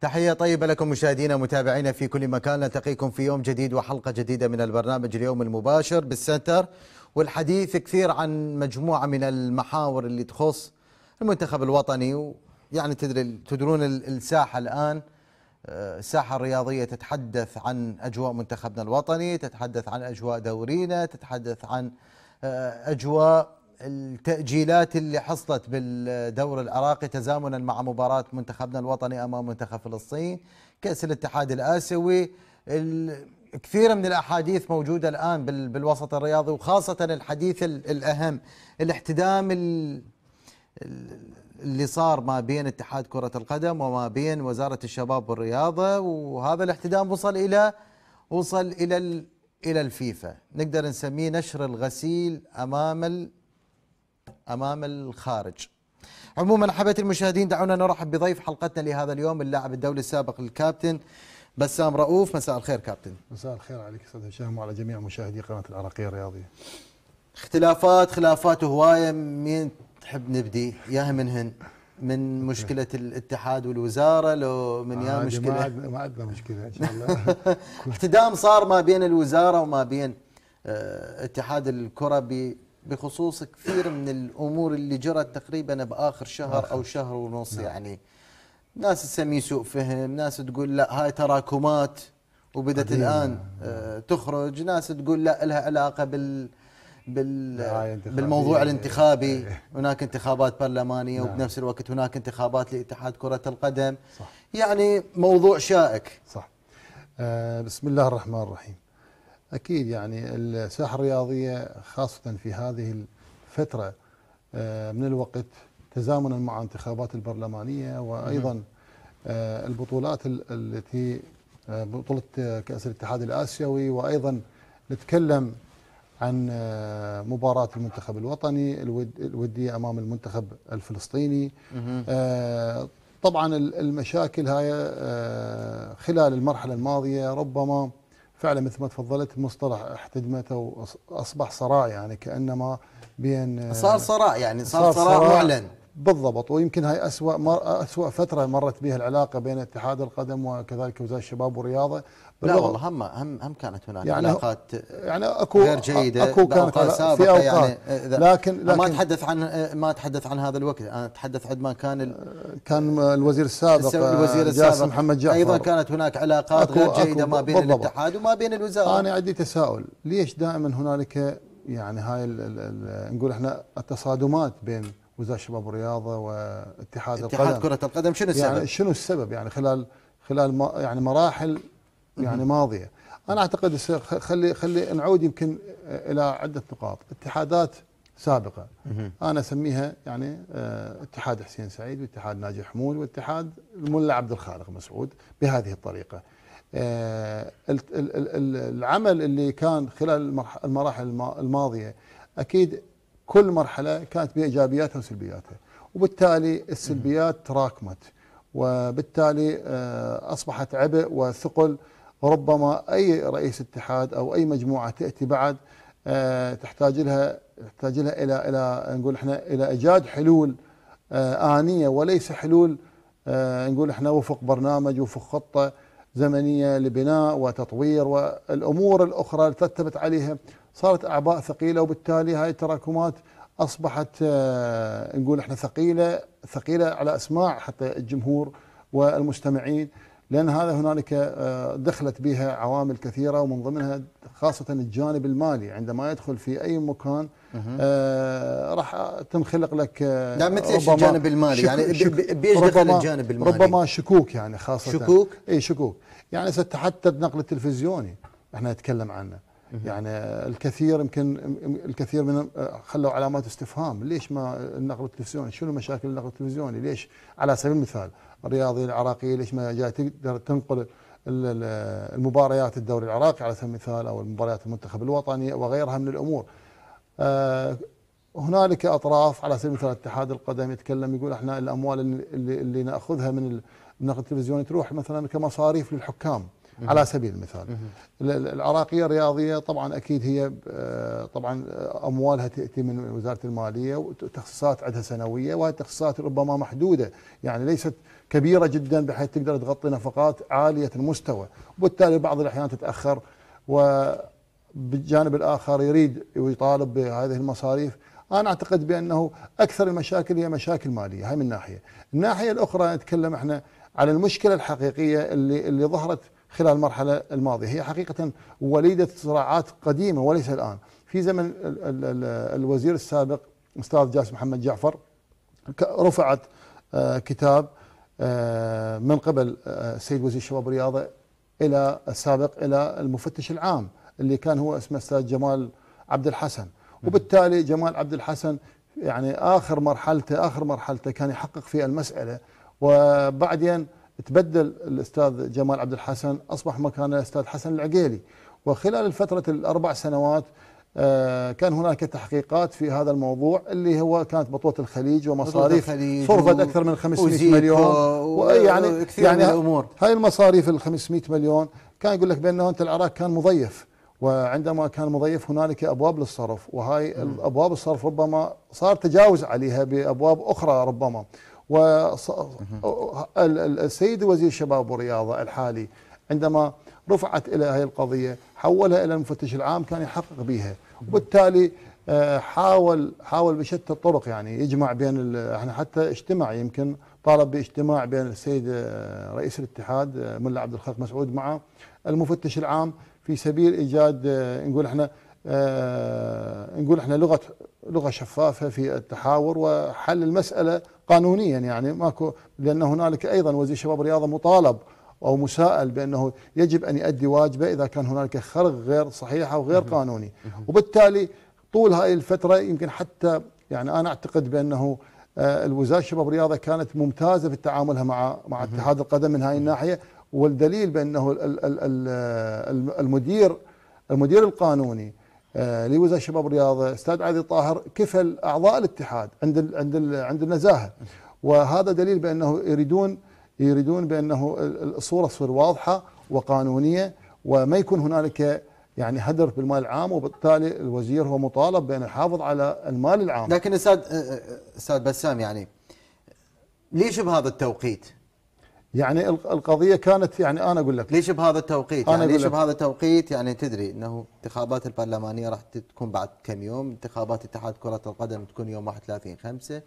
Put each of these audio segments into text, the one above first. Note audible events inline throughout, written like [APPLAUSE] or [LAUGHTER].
تحية طيبة لكم مشاهدينا متابعينا في كل مكان نلتقيكم في يوم جديد وحلقة جديدة من البرنامج اليوم المباشر بالسنتر والحديث كثير عن مجموعة من المحاور اللي تخص المنتخب الوطني ويعني تدري تدرون الساحة الآن آه، الساحة الرياضية تتحدث عن أجواء منتخبنا الوطني تتحدث عن أجواء دورينا تتحدث عن آه، أجواء التأجيلات اللي حصلت بالدوري العراقي تزامنا مع مباراة منتخبنا الوطني أمام منتخب فلسطين كأس الاتحاد الآسيوي كثير من الأحاديث موجودة الآن بالوسط الرياضي وخاصة الحديث الأهم الاحتدام اللي صار ما بين اتحاد كرة القدم وما بين وزارة الشباب والرياضة وهذا الاحتدام وصل إلى وصل إلى إلى الفيفا نقدر نسميه نشر الغسيل أمام أمام الخارج عموما حبيت المشاهدين دعونا نرحب بضيف حلقتنا لهذا اليوم اللاعب الدولي السابق الكابتن بسام رؤوف مساء الخير كابتن مساء الخير عليك استاذ هشام وعلى جميع مشاهدي قناه العراقيه الرياضيه اختلافات خلافات هوايه مين تحب نبدي يا منهن من مشكله الاتحاد والوزاره لو من يا آه مشكله ما عندنا ما عندنا مشكله ان شاء الله [LAUGHS] احتدام صار ما بين الوزاره وما بين آه، اتحاد الكره بخصوص كثير من الامور اللي جرت تقريبا باخر شهر آخر. او شهر ونص نعم. يعني ناس تسميه سوء فهم ناس تقول لا هاي تراكمات وبدت الان آه، تخرج ناس تقول لا لها علاقه بال بال بالموضوع الانتخابي إيه. هناك انتخابات برلمانيه نعم. وبنفس الوقت هناك انتخابات لاتحاد كره القدم صح. يعني موضوع شائك صح آه، بسم الله الرحمن الرحيم أكيد يعني الساحة الرياضية خاصة في هذه الفترة آه، من الوقت تزامنا مع انتخابات البرلمانية وأيضا آه، البطولات التي آه، بطولة كأس الاتحاد الآسيوي وأيضا نتكلم عن مباراة المنتخب الوطني الودية أمام المنتخب الفلسطيني طبعا المشاكل هاي خلال المرحلة الماضية ربما فعلا مثل ما تفضلت مصطلح احتدمته اصبح صراع يعني كانما بين آه، صار صراع يعني صار, صار صراع, صراع معلن بالضبط ويمكن هاي أسوأ, مر... أسوأ فترة مرت بها العلاقة بين اتحاد القدم وكذلك وزارة الشباب والرياضة لا والله هم هم هم كانت هناك يعني علاقات يعني اكو غير جيده اكو كانت في أوقات يعني لكن, لكن ما اتحدث عن ما اتحدث عن هذا الوقت انا اتحدث عندما كان كان الوزير السابق الوزير السابق جاسم محمد جعفر ايضا كانت هناك علاقات أكو غير جيده أكو ما بين بالضبط. الاتحاد وما بين الوزاره انا عندي تساؤل ليش دائما هنالك يعني هاي الـ الـ الـ نقول احنا التصادمات بين وزاره الشباب والرياضه واتحاد القدم اتحاد كره القدم شنو السبب؟ يعني شنو السبب يعني خلال خلال يعني مراحل يعني ماضيه انا اعتقد خلي خلي نعود يمكن آه، الى عده نقاط اتحادات سابقه انا اسميها يعني آه، اتحاد حسين سعيد واتحاد ناجي حمود واتحاد الملا عبد الخالق مسعود بهذه الطريقه آه، العمل اللي كان خلال المراحل الماضيه اكيد كل مرحله كانت بايجابياتها وسلبياتها وبالتالي السلبيات تراكمت وبالتالي اصبحت عبء وثقل وربما أي رئيس اتحاد أو أي مجموعة تأتي بعد آه، تحتاج لها تحتاج لها إلى إلى نقول إحنا إلى إيجاد حلول آه، آنية وليس حلول آه، نقول إحنا وفق برنامج وفق خطة زمنية لبناء وتطوير والأمور الأخرى اللي ترتبت عليها صارت أعباء ثقيلة وبالتالي هاي التراكمات أصبحت نقول إحنا ثقيلة ثقيلة على أسماع حتى الجمهور والمستمعين لأن هذا هنالك آه، دخلت بها عوامل كثيرة ومن ضمنها خاصة الجانب المالي عندما يدخل في أي مكان آه، راح تنخلق لك آه، لا مثل ايش الجانب المالي يعني شك دخل الجانب المالي ربما شكوك يعني خاصة شكوك؟ اي شكوك يعني حتى النقل التلفزيوني احنا نتكلم عنه يعني الكثير يمكن الكثير من خلوا علامات استفهام ليش ما النقل التلفزيوني شنو مشاكل النقل التلفزيوني ليش على سبيل المثال الرياضي العراقي ليش ما جاي تقدر تنقل المباريات الدوري العراقي على سبيل المثال او المباريات المنتخب الوطني وغيرها من الامور. آه، هنالك اطراف على سبيل المثال اتحاد القدم يتكلم يقول احنا الاموال اللي, اللي ناخذها من النقد التلفزيوني تروح مثلا كمصاريف للحكام على سبيل المثال العراقيه الرياضيه طبعا اكيد هي آه، طبعا آه، اموالها تاتي من وزاره الماليه وتخصصات عندها سنويه وهذه التخصصات ربما محدوده يعني ليست كبيرة جدا بحيث تقدر تغطي نفقات عالية المستوى وبالتالي بعض الأحيان تتأخر وبالجانب الآخر يريد ويطالب بهذه المصاريف أنا أعتقد بأنه أكثر المشاكل هي مشاكل مالية هاي من ناحية الناحية الأخرى نتكلم إحنا على المشكلة الحقيقية اللي, اللي ظهرت خلال المرحلة الماضية هي حقيقة وليدة صراعات قديمة وليس الآن في زمن الوزير السابق أستاذ جاسم محمد جعفر رفعت آه، كتاب آه، من قبل آه، سيد وزير الشباب والرياضه الى السابق الى المفتش العام اللي كان هو اسمه استاذ جمال عبد الحسن وبالتالي جمال عبد الحسن يعني اخر مرحلته اخر مرحلته كان يحقق في المساله وبعدين تبدل الاستاذ جمال عبد الحسن اصبح مكانه الاستاذ حسن العقيلي وخلال الفترة الاربع سنوات آه، كان هناك تحقيقات في هذا الموضوع اللي هو كانت بطوله الخليج ومصاريف صرفت اكثر من 500 مليون ويعني يعني, يعني هاي المصاريف ال 500 مليون كان يقول لك بانه انت العراق كان مضيف وعندما كان مضيف هنالك ابواب للصرف وهاي ابواب الصرف ربما صار تجاوز عليها بابواب اخرى ربما والسيد وزير الشباب والرياضه الحالي عندما رفعت الى هذه القضيه حولها الى المفتش العام كان يحقق بها وبالتالي آه، حاول حاول بشتى الطرق يعني يجمع بين احنا يعني حتى اجتمع يمكن طالب باجتماع بين السيد آه، رئيس الاتحاد آه، ملا عبد الخالق مسعود مع المفتش العام في سبيل ايجاد نقول احنا نقول احنا لغه لغه شفافه في التحاور وحل المساله قانونيا يعني ماكو لان هنالك ايضا وزير شباب الرياضه مطالب أو مساءل بأنه يجب أن يؤدي واجبه إذا كان هنالك خرق غير صحيحة وغير قانوني وبالتالي طول هذه الفترة يمكن حتى يعني أنا أعتقد بأنه آه، الوزارة الشباب والرياضة كانت ممتازة في تعاملها مع مع اتحاد القدم من هذه الناحية والدليل بأنه المدير المدير القانوني آه، لوزاره الشباب والرياضه استاذ علي طاهر كفل اعضاء الاتحاد عند عند عند النزاهه وهذا دليل بانه يريدون يريدون بأنه الصورة تصير واضحة وقانونية وما يكون هنالك يعني هدر في المال العام وبالتالي الوزير هو مطالب بأن يحافظ على المال العام لكن أستاذ أستاذ بسام يعني ليش بهذا التوقيت؟ يعني القضيه كانت يعني انا اقول لك ليش بهذا التوقيت؟ أنا يعني ليش بهذا التوقيت؟ يعني تدري انه انتخابات البرلمانيه راح تكون بعد كم يوم، انتخابات اتحاد كره القدم تكون يوم 31 5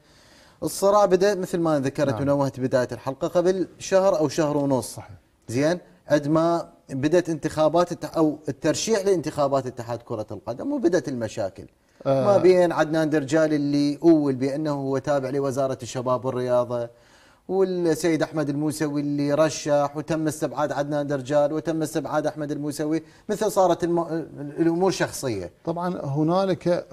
الصراع بدا مثل ما ذكرت نعم. ونوهت بدايه الحلقه قبل شهر او شهر ونص صحيح زين قد ما بدات انتخابات او الترشيح لانتخابات اتحاد كره القدم وبدات المشاكل آه ما بين عدنان درجال اللي اول بانه هو تابع لوزاره الشباب والرياضه والسيد احمد الموسوي اللي رشح وتم استبعاد عدنان درجال وتم استبعاد احمد الموسوي مثل صارت الم... الامور شخصيه طبعا هنالك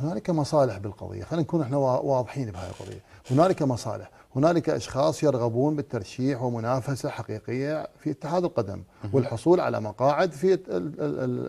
هنالك مصالح بالقضيه خلينا نكون احنا واضحين بهذه القضيه هنالك مصالح هنالك اشخاص يرغبون بالترشيح ومنافسه حقيقيه في اتحاد القدم والحصول على مقاعد في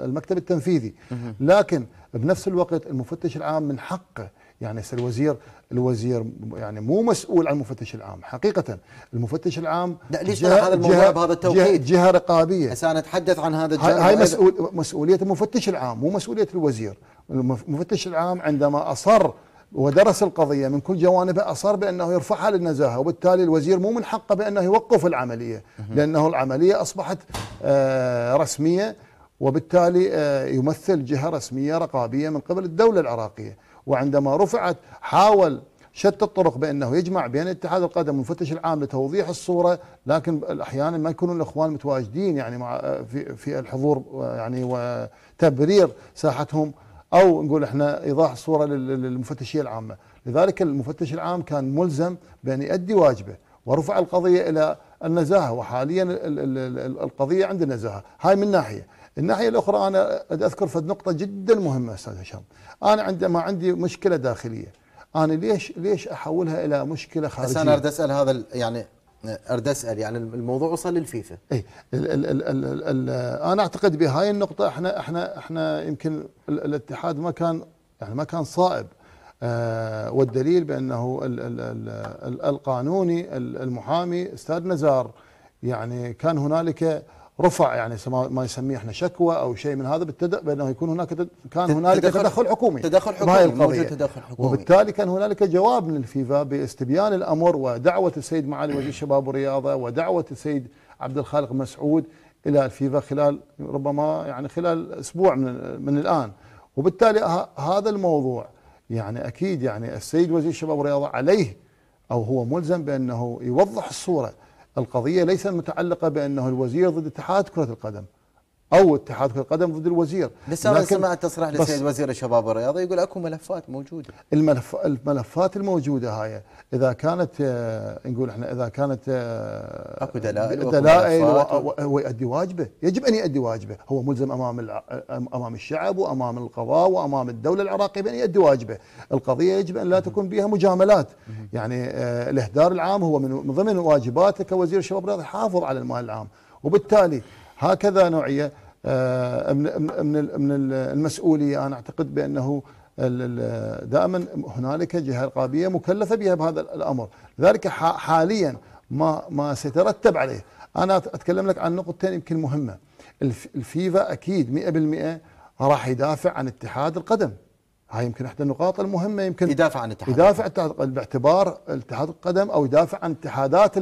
المكتب التنفيذي لكن بنفس الوقت المفتش العام من حقه يعني الوزير الوزير يعني مو مسؤول عن المفتش العام حقيقة المفتش العام لا ليش هذا الموضوع بهذا التوقيت جهة, رقابيه هسه أنا أتحدث عن هذا الجانب هاي مسؤول مسؤولية المفتش العام مو مسؤولية الوزير المفتش العام عندما أصر ودرس القضية من كل جوانبها أصر بأنه يرفعها للنزاهة وبالتالي الوزير مو من حقه بأنه يوقف العملية لأنه العملية أصبحت آه، رسمية وبالتالي آه، يمثل جهة رسمية رقابية من قبل الدولة العراقية وعندما رفعت حاول شتى الطرق بانه يجمع بين اتحاد القدم والمفتش العام لتوضيح الصوره لكن احيانا ما يكونون الاخوان متواجدين يعني مع في في الحضور يعني وتبرير ساحتهم او نقول احنا ايضاح الصوره للمفتشيه العامه، لذلك المفتش العام كان ملزم بان يؤدي واجبه ورفع القضيه الى النزاهه وحاليا القضيه عند النزاهه، هاي من ناحيه، الناحية الأخرى أنا أذكر في نقطة جدا مهمة أستاذ هشام أنا عندما عندي مشكلة داخلية أنا ليش ليش أحولها إلى مشكلة خارجية بس أنا أريد أسأل هذا يعني أريد اسال يعني الموضوع وصل للفيفا اي انا اعتقد بهاي النقطه احنا احنا احنا يمكن الاتحاد ما كان يعني ما كان صائب آه والدليل بانه ال ال ال القانوني المحامي استاذ نزار يعني كان هنالك رفع يعني ما يسميه احنا شكوى او شيء من هذا بالتد... بانه يكون هناك تد... كان هنالك تدخل, تدخل حكومي تدخل حكومي موجود تدخل حكومي وبالتالي كان هنالك جواب من الفيفا باستبيان الامر ودعوه السيد معالي وزير الشباب والرياضه ودعوه السيد عبد الخالق مسعود الى الفيفا خلال ربما يعني خلال اسبوع من من الان وبالتالي أه-، هذا الموضوع يعني اكيد يعني السيد وزير الشباب والرياضه عليه او هو ملزم بانه يوضح الصوره القضية ليست متعلقة بأنه الوزير ضد اتحاد كرة القدم او اتحاد كره القدم ضد الوزير بس انا سمعت تصريح للسيد وزير الشباب والرياضه يقول اكو ملفات موجوده الملف الملفات الموجوده هاي اذا كانت آه، نقول احنا اذا كانت آه، اكو دلائل دلائل ويؤدي يؤدي واجبه يجب ان يؤدي واجبه هو ملزم امام امام الشعب وامام القضاء وامام الدوله العراقيه بان يؤدي واجبه القضيه يجب ان لا تكون بها مجاملات يعني آه، الاهدار العام هو من ضمن واجباته كوزير الشباب والرياضه يحافظ على المال العام وبالتالي هكذا نوعيه آه، من من من المسؤوليه انا اعتقد بانه دائما هنالك جهه رقابيه مكلفه بها بهذا الامر لذلك حاليا ما ما سيترتب عليه انا اتكلم لك عن نقطتين يمكن مهمه الفيفا اكيد 100% راح يدافع عن اتحاد القدم هاي يمكن احدى النقاط المهمه يمكن يدافع عن اتحاد يدافع باعتبار اتحاد القدم او يدافع عن اتحادات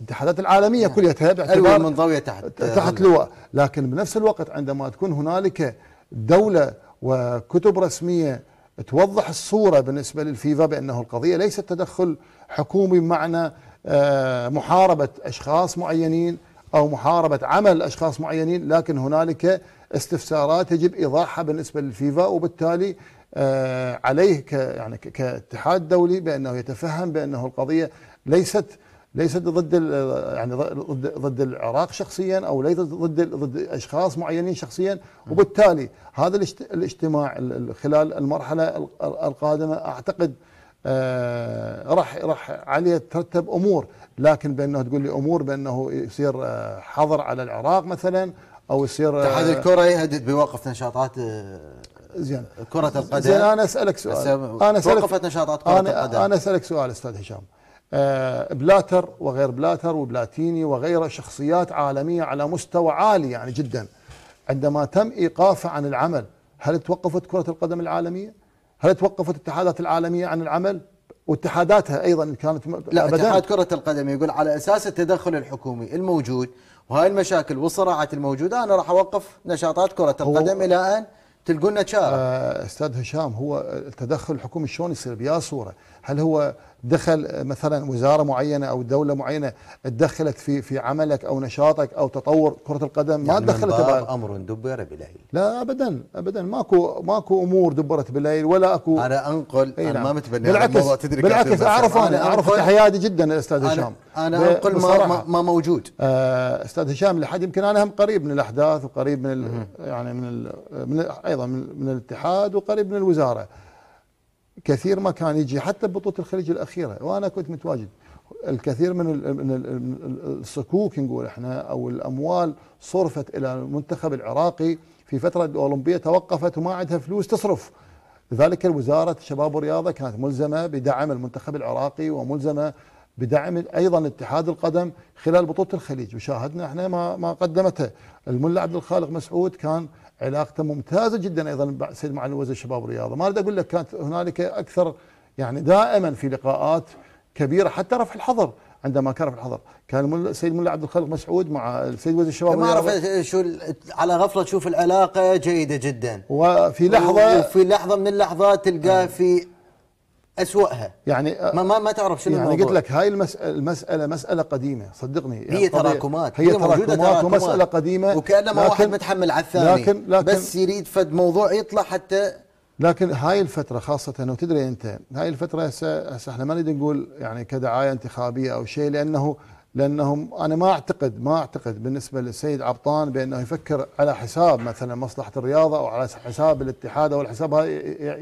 الاتحادات العالميه نعم. كلها باعتبار منضوية تحت تحت لواء لكن بنفس الوقت عندما تكون هنالك دوله وكتب رسميه توضح الصوره بالنسبه للفيفا بانه القضيه ليست تدخل حكومي بمعنى آه، محاربه اشخاص معينين او محاربه عمل اشخاص معينين لكن هنالك استفسارات يجب ايضاحها بالنسبه للفيفا وبالتالي آه، عليه يعني كاتحاد دولي بانه يتفهم بانه القضيه ليست ليس ضد يعني ضد ضد العراق شخصيا او ليس ضد ضد اشخاص معينين شخصيا وبالتالي هذا الاجتماع خلال المرحله القادمه اعتقد آه، راح راح عليه ترتب امور لكن بانه تقول لي امور بانه يصير آه، حظر على العراق مثلا او يصير آه، اتحاد الكره يهدد بوقف نشاطات زين كره القدم زين انا اسالك سؤال انا اسالك وقفت نشاطات كره أنا القدم انا اسالك سؤال استاذ هشام آه، بلاتر وغير بلاتر وبلاتيني وغيره شخصيات عالمية على مستوى عالي يعني جدا عندما تم إيقافه عن العمل هل توقفت كرة القدم العالمية؟ هل توقفت الاتحادات العالمية عن العمل؟ واتحاداتها ايضا كانت لا أبداً. اتحاد كره القدم يقول على اساس التدخل الحكومي الموجود وهاي المشاكل والصراعات الموجوده انا راح اوقف نشاطات كره القدم الى ان تلقون شارع آه، استاذ هشام هو التدخل الحكومي شلون يصير بيا صوره هل هو دخل مثلا وزاره معينه او دوله معينه تدخلت في في عملك او نشاطك او تطور كره القدم يعني ما تدخلت بها امر دبر بليل لا ابدا ابدا ماكو ماكو امور دبرت بليل ولا اكو انا انقل انا نعم. ما متبني بالعكس تدري بالعكس اعرف انا اعرف تحيادي جدا استاذ هشام انا انقل ما, ما موجود آه استاذ هشام لحد يمكن انا هم قريب من الاحداث وقريب من يعني من, من ايضا من, من الاتحاد وقريب من الوزاره كثير ما كان يجي حتى بطولة الخليج الأخيرة وأنا كنت متواجد الكثير من الصكوك نقول احنا او الاموال صرفت الى المنتخب العراقي في فتره الاولمبيه توقفت وما عندها فلوس تصرف لذلك الوزاره الشباب والرياضه كانت ملزمه بدعم المنتخب العراقي وملزمه بدعم ايضا اتحاد القدم خلال بطوله الخليج وشاهدنا احنا ما ما قدمته الملا عبد الخالق مسعود كان علاقته ممتازه جدا ايضا سيد معالي وزير الشباب والرياضه، ما اريد اقول لك كانت هنالك اكثر يعني دائما في لقاءات كبيره حتى رفع الحظر عندما كان رفع الحظر، كان السيد ملا عبد الخالق مسعود مع السيد وزير الشباب ما اعرف شو على غفله تشوف العلاقه جيده جدا وفي لحظه وفي لحظه من اللحظات تلقاه آه. في اسوأها يعني ما ما, ما تعرف شنو يعني قلت لك هاي المسألة, المسأله مساله قديمه صدقني يعني هي تراكمات هي تراكمات, تراكمات ومساله قديمه وكانما واحد متحمل على الثاني لكن, لكن بس يريد فد موضوع يطلع حتى لكن هاي الفترة خاصة وتدري أنت هاي الفترة هسه احنا ما نريد نقول يعني كدعاية انتخابية أو شيء لأنه لانهم انا ما اعتقد ما اعتقد بالنسبه للسيد عبطان بانه يفكر على حساب مثلا مصلحه الرياضه او على حساب الاتحاد او الحساب هذا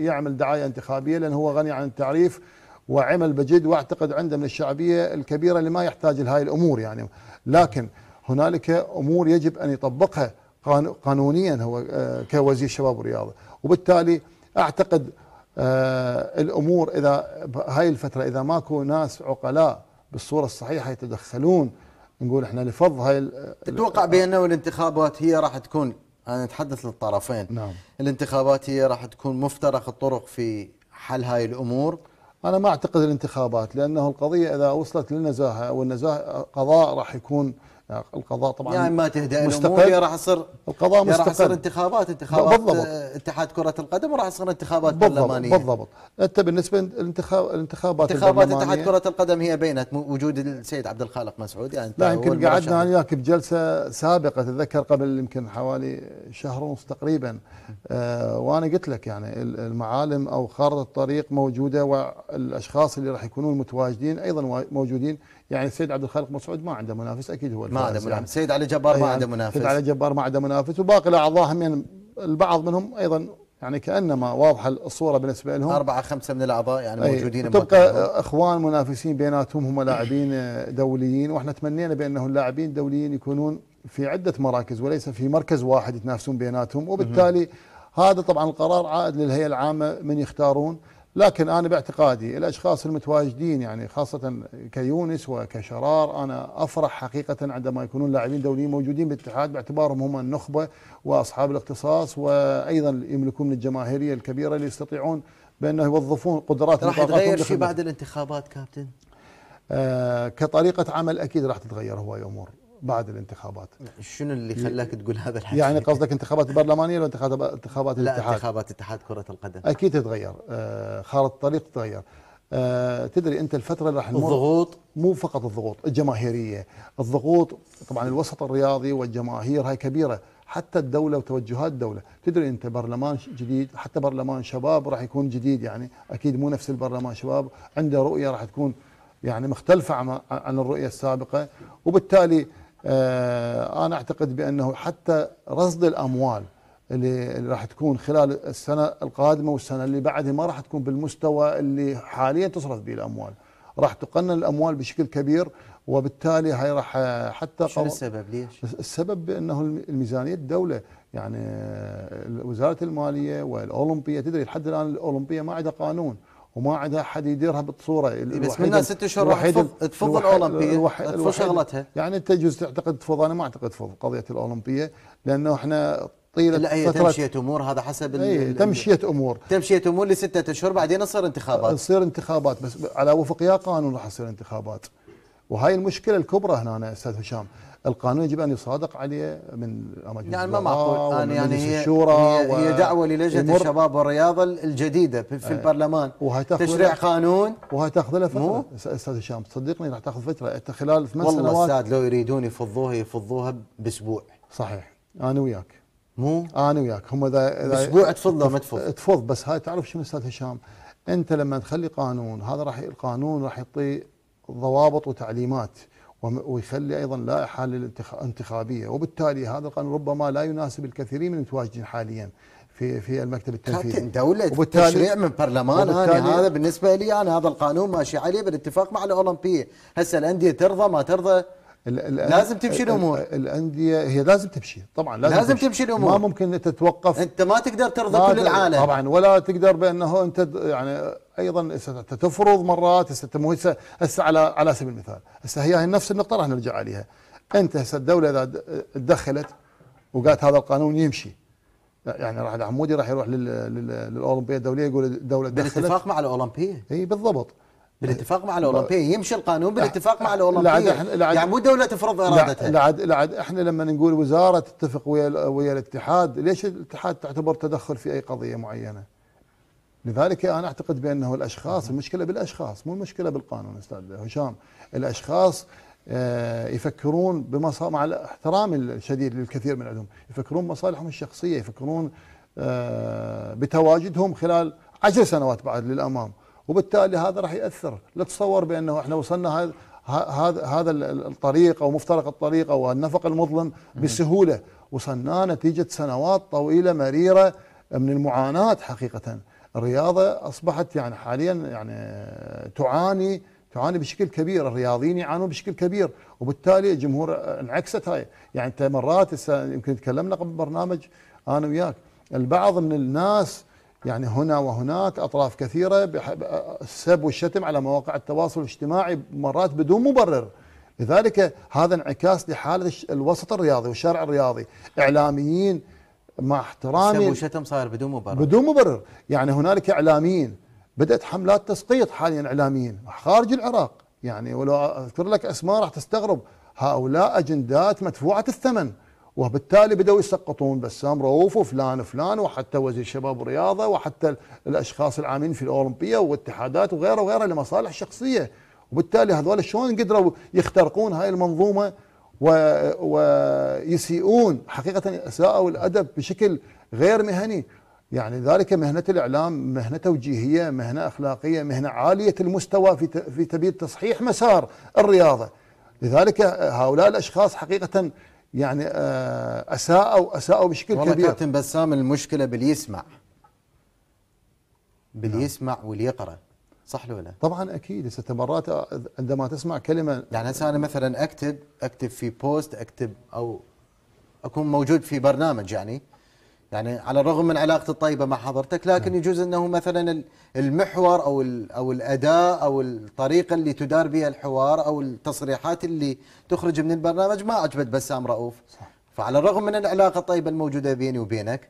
يعمل دعايه انتخابيه لان هو غني عن التعريف وعمل بجد واعتقد عنده من الشعبيه الكبيره اللي ما يحتاج لهاي الامور يعني لكن هنالك امور يجب ان يطبقها قانونيا هو آه، كوزير شباب والرياضه وبالتالي اعتقد آه، الامور اذا هاي الفتره اذا ماكو ناس عقلاء بالصوره الصحيحه يتدخلون نقول احنا لفض هاي تتوقع بانه الانتخابات هي راح تكون انا اتحدث للطرفين نعم الانتخابات هي راح تكون مفترق الطرق في حل هاي الامور انا ما اعتقد الانتخابات لانه القضيه اذا وصلت للنزاهه والنزاهه قضاء راح يكون القضاء طبعا يعني ما تهدأ الامور راح يصير القضاء مستقل راح يصير انتخابات انتخابات آه، اتحاد كره القدم وراح يصير انتخابات برلمانيه بالضبط انت بالنسبه للانتخاب الانتخابات انتخابات اتحاد كره القدم هي بينت وجود السيد عبد الخالق مسعود يعني لا يمكن قعدنا انا وياك بجلسه سابقه تذكر قبل يمكن حوالي شهر ونص تقريبا آه وانا قلت لك يعني المعالم او خارطه الطريق موجوده والاشخاص اللي راح يكونون متواجدين ايضا موجودين يعني السيد عبد الخالق مسعود ما عنده منافس اكيد هو ما عنده يعني. منافس يعني علي جبار ما عنده يعني منافس السيد علي جبار ما عنده منافس وباقي الاعضاء هم البعض منهم ايضا يعني كانما واضحه الصوره بالنسبه لهم اربعه خمسه من الاعضاء يعني موجودين تبقى اخوان منافسين بيناتهم هم لاعبين دوليين واحنا تمنينا بانه اللاعبين الدوليين يكونون في عده مراكز وليس في مركز واحد يتنافسون بيناتهم وبالتالي هذا طبعا القرار عائد للهيئه العامه من يختارون لكن انا باعتقادي الاشخاص المتواجدين يعني خاصه كيونس وكشرار انا افرح حقيقه عندما يكونون لاعبين دوليين موجودين بالاتحاد باعتبارهم هم النخبه واصحاب الاختصاص وايضا يملكون الجماهيريه الكبيره اللي يستطيعون بانه يوظفون قدرات راح يتغير شيء بعد الانتخابات كابتن آه كطريقه عمل اكيد راح تتغير هواي امور بعد الانتخابات شنو اللي خلاك تقول هذا الحكي يعني قصدك انتخابات البرلمانيه ولا انتخابات انتخابات الاتحاد لا انتخابات اتحاد كره القدم اكيد تتغير آه، خارطه الطريق تتغير آه، تدري انت الفتره اللي راح الضغوط مو فقط الضغوط الجماهيريه الضغوط طبعا الوسط الرياضي والجماهير هاي كبيره حتى الدولة وتوجهات الدولة تدري أنت برلمان جديد حتى برلمان شباب راح يكون جديد يعني أكيد مو نفس البرلمان شباب عنده رؤية راح تكون يعني مختلفة عن الرؤية السابقة وبالتالي آه، أنا أعتقد بأنه حتى رصد الأموال اللي راح تكون خلال السنة القادمة والسنة اللي بعدها ما راح تكون بالمستوى اللي حاليا تصرف به الأموال راح تقنن الأموال بشكل كبير وبالتالي هاي راح حتى شو السبب ليش؟ السبب بأنه الميزانية الدولة يعني آه، وزارة المالية والأولمبية تدري لحد الآن الأولمبية ما عندها قانون وما عدا حد يديرها بالصوره إيه، بس منها ست شهور راح تفض الاولمبيه تفض شغلتها يعني انت يجوز تعتقد تفض انا ما اعتقد تفض قضيه الاولمبيه لانه احنا طيله لا هي تمشيه امور هذا حسب اي تمشيه امور تمشيه امور لسته اشهر بعدين تصير انتخابات تصير انتخابات بس على وفق يا قانون راح تصير انتخابات وهاي المشكله الكبرى هنا أنا استاذ هشام القانون يجب ان يصادق عليه من يعني مجلس يعني ما معقول انا يعني هي هي, و... هي دعوه للجنه الشباب والرياضه الجديده في إيه. البرلمان تشريع تشريع قانون وهي تاخذ لها فتره استاذ هشام صدقني راح تاخذ فتره انت خلال ثمان سنوات والله استاذ لو يريدون يفضوها يفضوها باسبوع صحيح انا وياك مو انا وياك هم اذا اذا اسبوع تفض لو ما تفض تفض بس هاي تعرف شنو استاذ هشام انت لما تخلي قانون هذا راح القانون راح يعطي ضوابط وتعليمات ويخلي ايضا لائحه للانتخابيه وبالتالي هذا القانون ربما لا يناسب الكثيرين من المتواجدين حاليا في في المكتب التنفيذي لكن دولة تشريع من برلمان أنا هذا بالنسبة لي أنا هذا القانون ماشي عليه بالاتفاق مع الأولمبية هسه الأندية ترضى ما ترضى لازم تمشي الامور الانديه هي لازم تمشي طبعا لازم, لازم تمشي, تمشي الامور ما ممكن تتوقف انت ما تقدر ترضى كل العالم طبعا ولا تقدر بانه انت يعني ايضا تفرض مرات مو هسه على على سبيل المثال هسه هي نفس النقطه راح نرجع عليها انت هسه الدوله اذا تدخلت وقالت هذا القانون يمشي يعني راح العمودي راح يروح للاولمبيه الدوليه يقول الدوله دخلت بالاتفاق مع الاولمبيه اي بالضبط بالاتفاق مع الاولمبيه يمشي القانون بالاتفاق مع الاولمبيه يعني مو دوله تفرض ارادتها لعد لعد احنا لما نقول وزاره تتفق ويا ويا الاتحاد ليش الاتحاد تعتبر تدخل في اي قضيه معينه؟ لذلك انا اعتقد بانه الاشخاص المشكله بالاشخاص مو المشكله بالقانون استاذ هشام الاشخاص آه، يفكرون بمصالح مع الاحترام الشديد للكثير من عندهم يفكرون مصالحهم الشخصيه يفكرون آه، بتواجدهم خلال عشر سنوات بعد للامام وبالتالي هذا راح ياثر لا تصور بانه احنا وصلنا هذا هذا هذا الطريق او مفترق الطريق او النفق المظلم بسهوله وصلنا نتيجه سنوات طويله مريره من المعاناه حقيقه الرياضه اصبحت يعني حاليا يعني تعاني تعاني بشكل كبير الرياضيين يعانون بشكل كبير وبالتالي الجمهور انعكست هاي يعني انت مرات يمكن تكلمنا قبل برنامج انا وياك البعض من الناس يعني هنا وهناك اطراف كثيره السب والشتم على مواقع التواصل الاجتماعي مرات بدون مبرر لذلك هذا انعكاس لحاله الوسط الرياضي والشارع الرياضي اعلاميين مع احترامي شتم صاير بدون مبرر بدون مبرر يعني هنالك اعلاميين بدات حملات تسقيط حاليا اعلاميين خارج العراق يعني ولو اذكر لك اسماء راح تستغرب هؤلاء اجندات مدفوعه الثمن وبالتالي بدأوا يسقطون بسام رؤوف وفلان وفلان وحتى وزير الشباب والرياضة وحتى الأشخاص العاملين في الأولمبية والاتحادات وغيره وغيره لمصالح شخصية وبالتالي هذول شلون قدروا يخترقون هاي المنظومة و... ويسيئون حقيقة الأساءة الأدب بشكل غير مهني يعني ذلك مهنة الإعلام مهنة توجيهية مهنة أخلاقية مهنة عالية المستوى في, ت... في تبييض تصحيح مسار الرياضة لذلك هؤلاء الأشخاص حقيقة يعني آه، أساءوا أساءوا بشكل والله كبير والله كابتن بسام المشكلة باللي يسمع باللي يسمع واللي يقرأ صح ولا لا؟ طبعا اكيد ست مرات عندما تسمع كلمه يعني هسه انا مثلا اكتب اكتب في بوست اكتب او اكون موجود في برنامج يعني يعني على الرغم من علاقتي الطيبه مع حضرتك لكن نعم. يجوز انه مثلا المحور او او الاداء او الطريقه اللي تدار بها الحوار او التصريحات اللي تخرج من البرنامج ما عجبت بسام رؤوف صح. فعلى الرغم من العلاقه الطيبه الموجوده بيني وبينك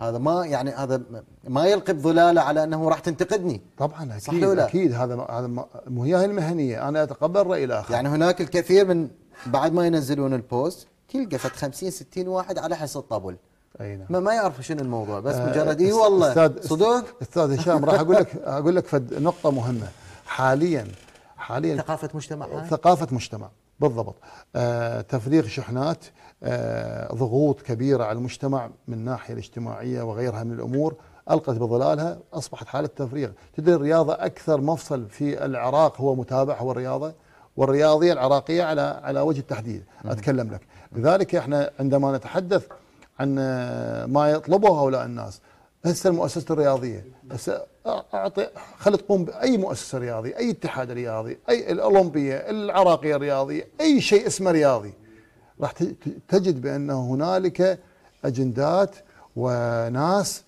هذا ما يعني هذا ما يلقي بظلاله على انه راح تنتقدني طبعا اكيد صح اكيد هذا هذا مو هي المهنيه انا اتقبل راي الاخر يعني هناك الكثير من بعد ما ينزلون البوست تلقى فت 50 60 واحد على حس الطبل اي نعم ما, ما يعرفوا شنو الموضوع بس آه، مجرد اي والله صدق استاذ هشام راح اقول لك [LAUGHS] اقول لك فد نقطه مهمه حاليا حاليا ثقافه مجتمع ثقافه مجتمع بالضبط آه تفريغ شحنات آه، ضغوط كبيرة على المجتمع من الناحية الاجتماعية وغيرها من الأمور ألقت بظلالها أصبحت حالة تفريغ تدري الرياضة أكثر مفصل في العراق هو متابع هو الرياضة والرياضية العراقية على على وجه التحديد أتكلم لك لذلك احنا عندما نتحدث عن آه، ما يطلبه هؤلاء الناس هسه المؤسسة الرياضية هسه اعطي خلي تقوم باي مؤسسه رياضيه، اي اتحاد رياضي، اي الاولمبيه، العراقيه الرياضيه، اي شيء اسمه رياضي. راح تجد بأن هنالك أجندات وناس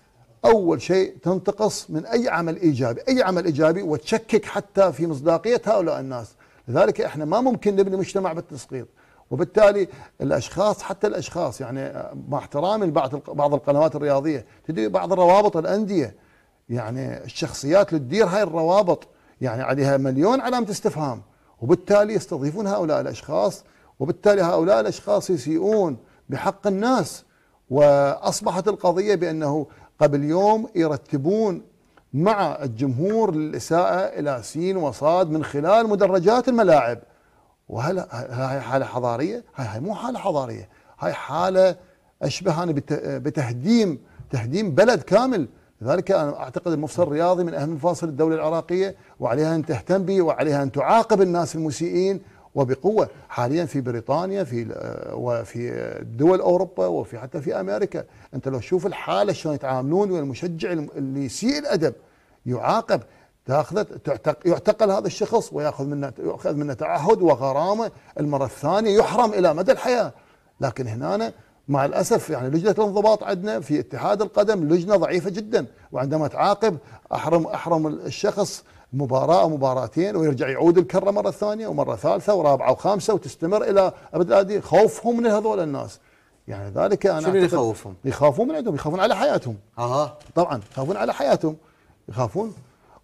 أول شيء تنتقص من أي عمل إيجابي أي عمل إيجابي وتشكك حتى في مصداقية هؤلاء الناس لذلك احنا ما ممكن نبني مجتمع بالتسقيط وبالتالي الاشخاص حتى الاشخاص يعني مع احترامي لبعض بعض القنوات الرياضيه تدري بعض الروابط الانديه يعني الشخصيات اللي تدير هاي الروابط يعني عليها مليون علامه استفهام وبالتالي يستضيفون هؤلاء الاشخاص وبالتالي هؤلاء الأشخاص يسيئون بحق الناس وأصبحت القضية بأنه قبل يوم يرتبون مع الجمهور للإساءة إلى سين وصاد من خلال مدرجات الملاعب وهل هاي حالة حضارية؟ هاي, هاي مو حالة حضارية هاي حالة أشبه أنا بتهديم تهديم بلد كامل لذلك أنا أعتقد المفصل الرياضي من أهم مفاصل الدولة العراقية وعليها أن تهتم به وعليها أن تعاقب الناس المسيئين وبقوة حاليا في بريطانيا في آه، وفي دول أوروبا وفي حتى في أمريكا أنت لو تشوف الحالة شلون يتعاملون ويا المشجع اللي يسيء الأدب يعاقب تعتق يعتقل هذا الشخص وياخذ منه ياخذ منه تعهد وغرامه المره الثانيه يحرم الى مدى الحياه لكن هنا مع الاسف يعني لجنه الانضباط عندنا في اتحاد القدم لجنه ضعيفه جدا وعندما تعاقب احرم احرم الشخص مباراة أو مباراتين ويرجع يعود الكرة مرة ثانية ومرة ثالثة ورابعة وخامسة وتستمر إلى أبد الآدي خوفهم من هذول الناس يعني ذلك أنا شنو يخوفهم؟ يخافون من عندهم يخافون على حياتهم أها طبعا يخافون على حياتهم يخافون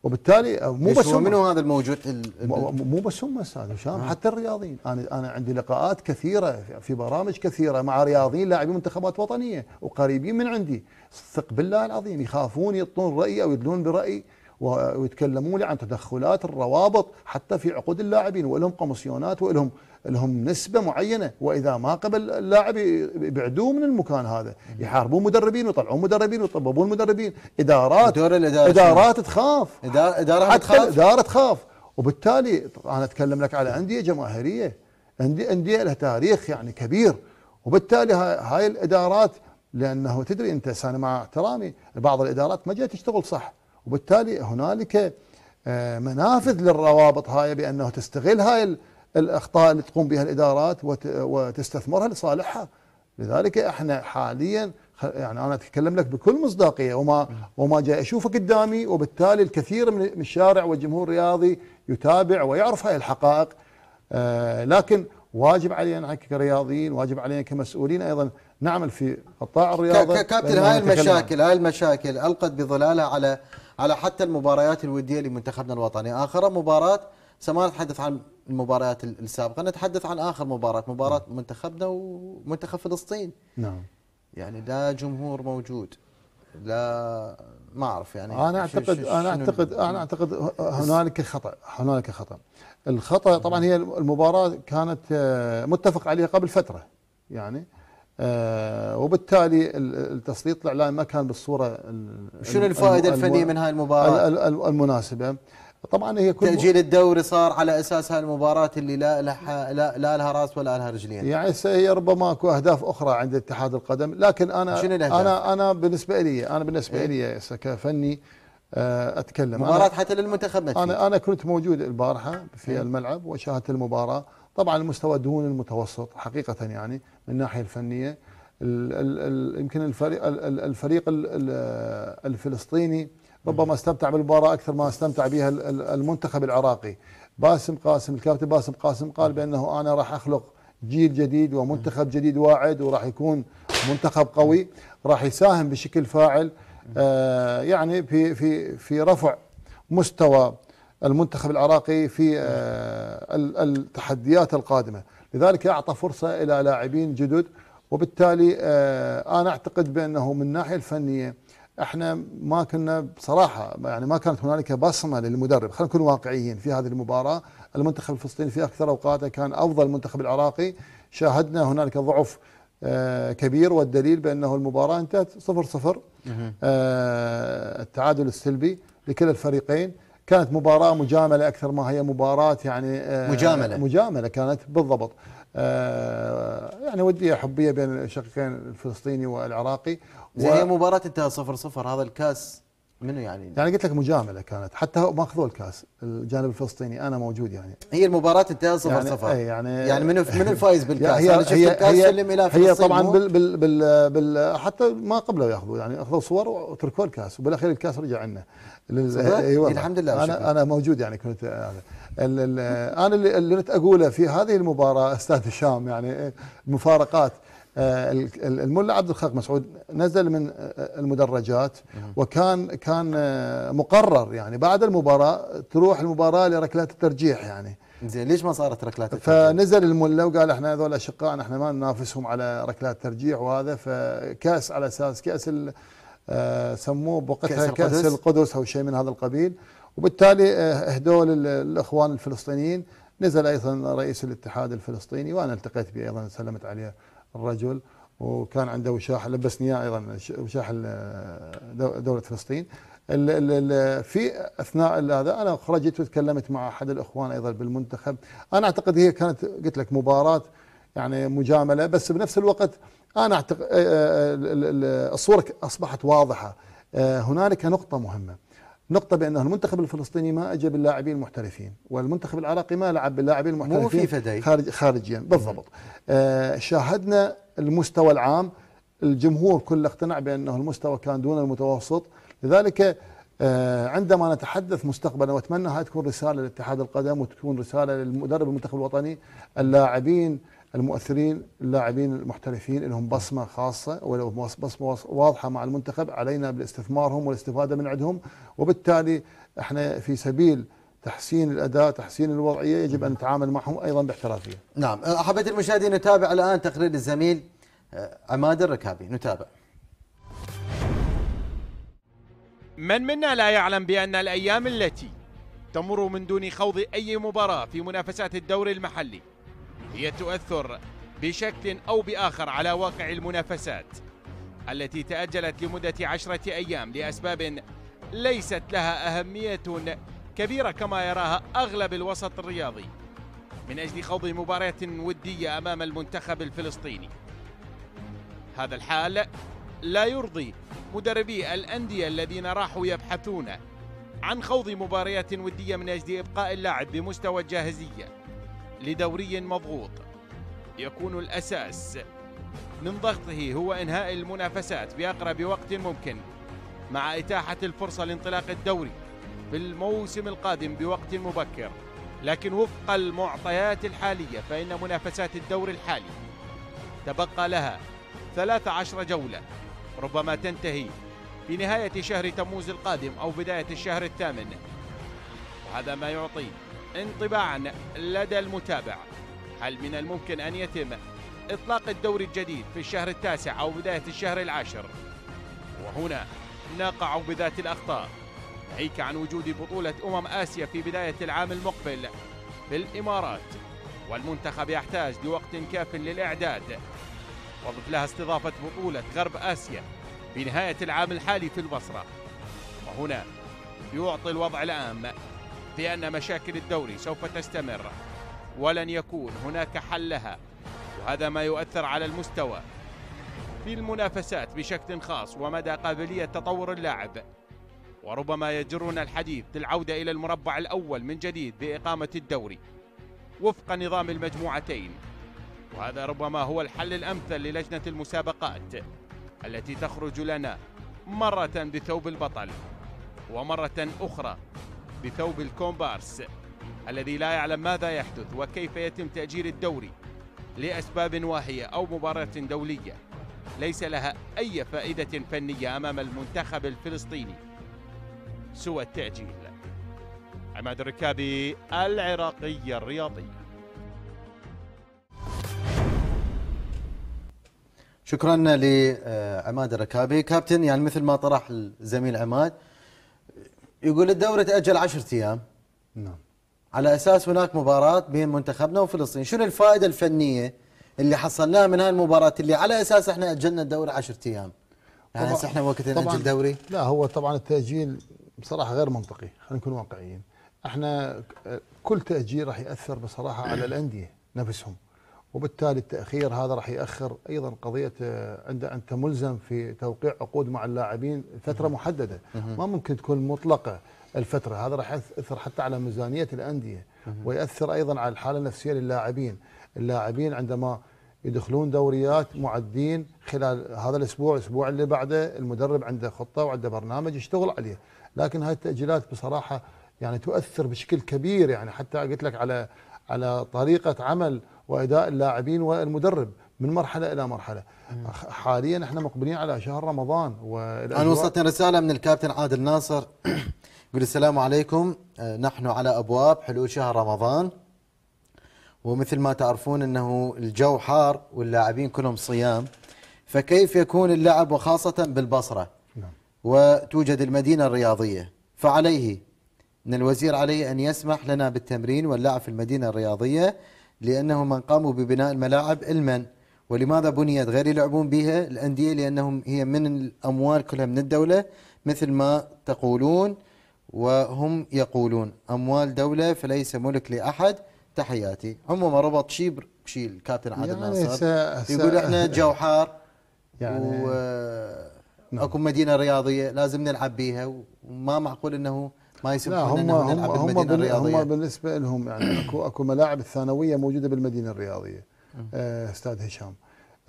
وبالتالي آه، مو بس هم منو هذا الموجود مو بس هم استاذ هشام آه. حتى الرياضيين انا انا عندي لقاءات كثيره في برامج كثيره مع رياضيين لاعبين منتخبات وطنيه وقريبين من عندي ثق بالله العظيم يخافون يعطون راي او يدلون براي ويتكلمون عن تدخلات الروابط حتى في عقود اللاعبين ولهم قمصيونات ولهم لهم نسبه معينه واذا ما قبل اللاعب يبعدوه من المكان هذا يحاربون مدربين ويطلعون مدربين ويطببون مدربين ادارات دور الاداره ادارات تخاف اداره تخاف اداره تخاف وبالتالي انا اتكلم لك على انديه جماهيريه انديه انديه لها تاريخ يعني كبير وبالتالي هاي الادارات لانه تدري انت انا مع احترامي بعض الادارات ما جايه تشتغل صح وبالتالي هنالك آه، منافذ للروابط هاي بانه تستغل هاي الاخطاء اللي تقوم بها الادارات وتستثمرها لصالحها لذلك احنا حاليا يعني انا اتكلم لك بكل مصداقيه وما وما جاي اشوفه قدامي وبالتالي الكثير من الشارع والجمهور الرياضي يتابع ويعرف هاي الحقائق آه، لكن واجب علينا كرياضيين واجب علينا كمسؤولين ايضا نعمل في قطاع الرياضه كابتن هاي المشاكل هاي المشاكل القت بظلالها على على حتى المباريات الوديه لمنتخبنا الوطني اخر مباراه سما نتحدث عن المباريات السابقه نتحدث عن اخر مباراه مباراه نعم. منتخبنا ومنتخب فلسطين نعم يعني لا جمهور موجود لا ما اعرف يعني انا اعتقد شو شو انا اعتقد انا اعتقد هنالك خطا هنالك خطا الخطا طبعا هي المباراه كانت آه، متفق عليها قبل فتره يعني آه، وبالتالي التسليط الاعلامي ما كان بالصوره شنو الفائده الفنيه من هاي المباراه المناسبه طبعا هي كل تاجيل الدوري صار على اساس هاي المباراه اللي لا لها لا, لا لها راس ولا لها رجلين يعني هي ربما اكو اهداف اخرى عند اتحاد القدم لكن انا شنو الأهداف؟ انا انا بالنسبه لي انا بالنسبه إيه؟ لي كفني آه، اتكلم مباراه حتى للمنتخب انا انا كنت موجود البارحه في إيه؟ الملعب وشاهدت المباراه طبعا المستوى دون المتوسط حقيقة يعني من الناحية الفنية يمكن الفريق الفريق الفلسطيني ربما استمتع بالمباراة أكثر ما استمتع بها المنتخب العراقي باسم قاسم الكابتن باسم قاسم قال نعم. بأنه أنا راح أخلق جيل جديد ومنتخب جديد واعد وراح يكون منتخب قوي راح يساهم بشكل فاعل آه، يعني في في في رفع مستوى المنتخب العراقي في آه، التحديات القادمة لذلك أعطى فرصة إلى لاعبين جدد وبالتالي آه، أنا أعتقد بأنه من الناحية الفنية احنا ما كنا بصراحه يعني ما كانت هنالك بصمه للمدرب خلينا نكون واقعيين في هذه المباراه المنتخب الفلسطيني في اكثر اوقاته كان افضل منتخب العراقي شاهدنا هنالك ضعف آه، كبير والدليل بانه المباراه انتهت 0 0 التعادل السلبي لكلا الفريقين كانت مباراة مجاملة أكثر ما هي مباراة يعني آه، مجاملة مجاملة كانت بالضبط آه، يعني ودية حبية بين الشقيقين الفلسطيني والعراقي زي و... هي مباراة انتهت صفر صفر هذا الكاس منو يعني؟ يعني قلت لك مجامله كانت حتى ما اخذوا الكاس الجانب الفلسطيني انا موجود يعني هي المباراه انتهت صفر يعني صفر إيه، يعني يعني منو منو الفايز [LAUGHS] بالكاس؟ هي انا شفت هي الكاس هي سلم الى هي طبعا بال بال بال بال حتى ما قبلوا ياخذوا يعني اخذوا صور وتركوا الكاس وبالاخير الكاس رجع عندنا ايوه الحمد لله انا انا موجود يعني كنت آه، انا اللي, كنت اقوله في هذه المباراه استاذ هشام يعني آه، المفارقات آه، الملا عبد الخالق مسعود نزل من المدرجات وكان كان مقرر يعني بعد المباراه تروح المباراه لركلات الترجيح يعني زين ليش ما صارت ركلات الترجيح؟ فنزل الملا وقال احنا هذول اشقائنا احنا ما ننافسهم على ركلات الترجيح وهذا فكاس على اساس كاس آه، سموه بوقتها كأس, كأس القدس أو شيء من هذا القبيل وبالتالي اهدوه آه، للإخوان الفلسطينيين نزل أيضا رئيس الاتحاد الفلسطيني وأنا التقيت به أيضا سلمت عليه الرجل وكان عنده وشاح لبسني اياه ايضا وشاح دوله فلسطين في اثناء هذا انا خرجت وتكلمت مع احد الاخوان ايضا بالمنتخب انا اعتقد هي كانت قلت لك مباراه يعني مجامله بس بنفس الوقت أنا أعتقد الصورة أصبحت واضحة هنالك نقطة مهمة نقطة بأنه المنتخب الفلسطيني ما أجى باللاعبين المحترفين والمنتخب العراقي ما لعب باللاعبين المحترفين في خارج خارجيا بالضبط شاهدنا المستوى العام الجمهور كله اقتنع بأنه المستوى كان دون المتوسط لذلك عندما نتحدث مستقبلا واتمنى هاي تكون رساله لاتحاد القدم وتكون رساله للمدرب المنتخب الوطني اللاعبين المؤثرين اللاعبين المحترفين لهم بصمه خاصه ولو بصمه واضحه مع المنتخب علينا باستثمارهم والاستفاده من عندهم وبالتالي احنا في سبيل تحسين الاداء تحسين الوضعيه يجب ان نتعامل معهم ايضا باحترافيه نعم أه، احبتي المشاهدين نتابع الان تقرير الزميل أه، عماد الركابي نتابع من منا لا يعلم بان الايام التي تمر من دون خوض اي مباراه في منافسات الدوري المحلي هي تؤثر بشكل أو بآخر على واقع المنافسات التي تأجلت لمدة عشرة أيام لأسباب ليست لها أهمية كبيرة كما يراها أغلب الوسط الرياضي من أجل خوض مباراة ودية أمام المنتخب الفلسطيني هذا الحال لا يرضي مدربي الأندية الذين راحوا يبحثون عن خوض مباريات ودية من أجل إبقاء اللاعب بمستوى الجاهزية لدوري مضغوط يكون الأساس من ضغطه هو إنهاء المنافسات بأقرب وقت ممكن مع إتاحة الفرصة لانطلاق الدوري في الموسم القادم بوقت مبكر لكن وفق المعطيات الحالية فإن منافسات الدوري الحالي تبقى لها 13 جولة ربما تنتهي في نهاية شهر تموز القادم أو بداية الشهر الثامن وهذا ما يعطي انطباعا لدى المتابع هل من الممكن أن يتم إطلاق الدوري الجديد في الشهر التاسع أو بداية الشهر العاشر وهنا نقع بذات الأخطاء ناهيك عن وجود بطولة أمم آسيا في بداية العام المقبل في الإمارات والمنتخب يحتاج لوقت كاف للإعداد وضف لها استضافة بطولة غرب آسيا في نهاية العام الحالي في البصرة وهنا يعطي الوضع العام بأن مشاكل الدوري سوف تستمر ولن يكون هناك حل لها وهذا ما يؤثر على المستوى في المنافسات بشكل خاص ومدى قابلية تطور اللاعب وربما يجرنا الحديث للعودة إلى المربع الأول من جديد بإقامة الدوري وفق نظام المجموعتين وهذا ربما هو الحل الأمثل للجنة المسابقات التي تخرج لنا مرة بثوب البطل ومرة أخرى بثوب الكومبارس الذي لا يعلم ماذا يحدث وكيف يتم تأجيل الدوري لأسباب واهية أو مباراة دولية ليس لها أي فائدة فنية أمام المنتخب الفلسطيني سوى التأجيل عماد الركابي العراقي الرياضي شكرا لعماد الركابي كابتن يعني مثل ما طرح الزميل عماد يقول الدوري تأجل 10 أيام نعم على أساس هناك مباراة بين منتخبنا وفلسطين شنو الفائدة الفنية اللي حصلناها من هاي المباراة اللي على أساس احنا أجلنا الدوري 10 أيام يعني هسه احنا وقت نأجل الدوري لا هو طبعا التأجيل بصراحة غير منطقي خلينا نكون واقعيين احنا كل تأجيل راح يأثر بصراحة على الأندية نفسهم وبالتالي التأخير هذا راح يأخر أيضا قضية آه، عند أنت ملزم في توقيع عقود مع اللاعبين فترة محددة ما ممكن تكون مطلقة الفترة هذا راح يأثر حتى على ميزانية الأندية ويأثر أيضا على الحالة النفسية للاعبين اللاعبين عندما يدخلون دوريات معدين خلال هذا الأسبوع الأسبوع اللي بعده المدرب عنده خطة وعنده برنامج يشتغل عليه لكن هاي التأجيلات بصراحة يعني تؤثر بشكل كبير يعني حتى قلت لك على على طريقة عمل واداء اللاعبين والمدرب من مرحله الى مرحله حاليا احنا مقبلين على شهر رمضان انا وصلتني رساله من الكابتن عادل ناصر [CLEARS THROAT] يقول السلام عليكم آه، نحن على ابواب حلول شهر رمضان ومثل ما تعرفون انه الجو حار واللاعبين كلهم صيام فكيف يكون اللعب وخاصه بالبصره نعم. وتوجد المدينه الرياضيه فعليه من الوزير عليه ان يسمح لنا بالتمرين واللعب في المدينه الرياضيه لأنه من قاموا ببناء الملاعب علما ولماذا بنيت غير يلعبون بها الأندية لأنهم هي من الأموال كلها من الدولة مثل ما تقولون وهم يقولون أموال دولة فليس ملك لأحد تحياتي عموما ربط شيء شيء الكابتن عادل يعني ناصر سا سا يقول احنا [LAUGHS] جوحار يعني و نعم. اكو مدينه رياضيه لازم نلعب بيها وما معقول انه ما يسمحون لا هم هم, هم, الرياضية. هم بالنسبه لهم يعني [CLEARS THROAT] اكو اكو ملاعب الثانويه موجوده بالمدينه الرياضيه آه، استاذ هشام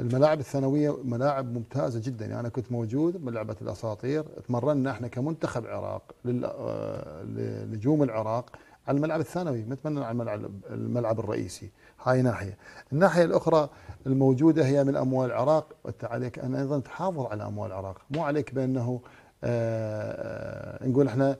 الملاعب الثانويه ملاعب ممتازه جدا يعني انا كنت موجود بلعبه الاساطير تمرنا احنا كمنتخب عراق لنجوم آه، العراق على الملعب الثانوي ما تمرنا على الملعب الملعب الرئيسي هاي ناحيه الناحيه الاخرى الموجوده هي من اموال العراق انت عليك ان ايضا تحافظ على اموال العراق مو عليك بانه آآ آه، آآ نقول احنا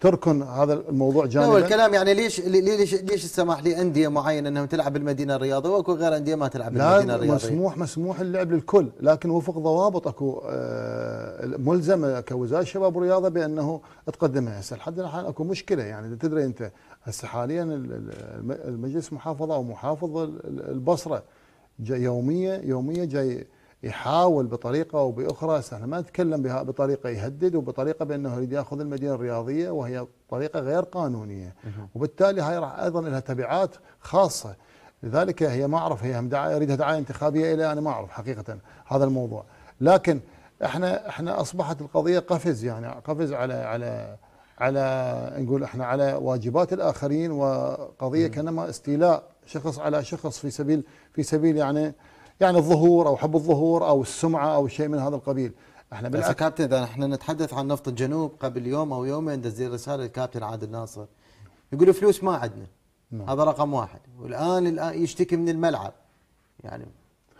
تركن هذا الموضوع جانبا هو الكلام يعني ليش ليش ليش السماح لانديه معينه انهم تلعب بالمدينه الرياضيه واكو غير انديه ما تلعب بالمدينه الرياضيه مسموح مسموح اللعب للكل لكن وفق ضوابط اكو آه، ملزمه كوزاره الشباب والرياضه بانه تقدمها هسه لحد الان اكو مشكله يعني تدري انت هسه حاليا المجلس محافظه او محافظ البصره يوميه يوميه جاي يحاول بطريقة أو بأخرى احنا ما نتكلم بها بطريقة يهدد وبطريقة بأنه يريد يأخذ المدينة الرياضية وهي طريقة غير قانونية وبالتالي هاي راح أيضا لها تبعات خاصة لذلك هي ما أعرف هي دعاية يريدها دعاية انتخابية إلى أنا ما أعرف حقيقة هذا الموضوع لكن احنا احنا اصبحت القضيه قفز يعني قفز على على على نقول احنا على واجبات الاخرين وقضيه كانما استيلاء شخص على شخص في سبيل في سبيل يعني يعني الظهور او حب الظهور او السمعه او شيء من هذا القبيل احنا بالعكس بس كابتن اذا احنا نتحدث عن نفط الجنوب قبل يوم او يومين دزير رساله للكابتن عادل ناصر يقول فلوس ما عندنا نعم. هذا رقم واحد والان الان يشتكي من الملعب يعني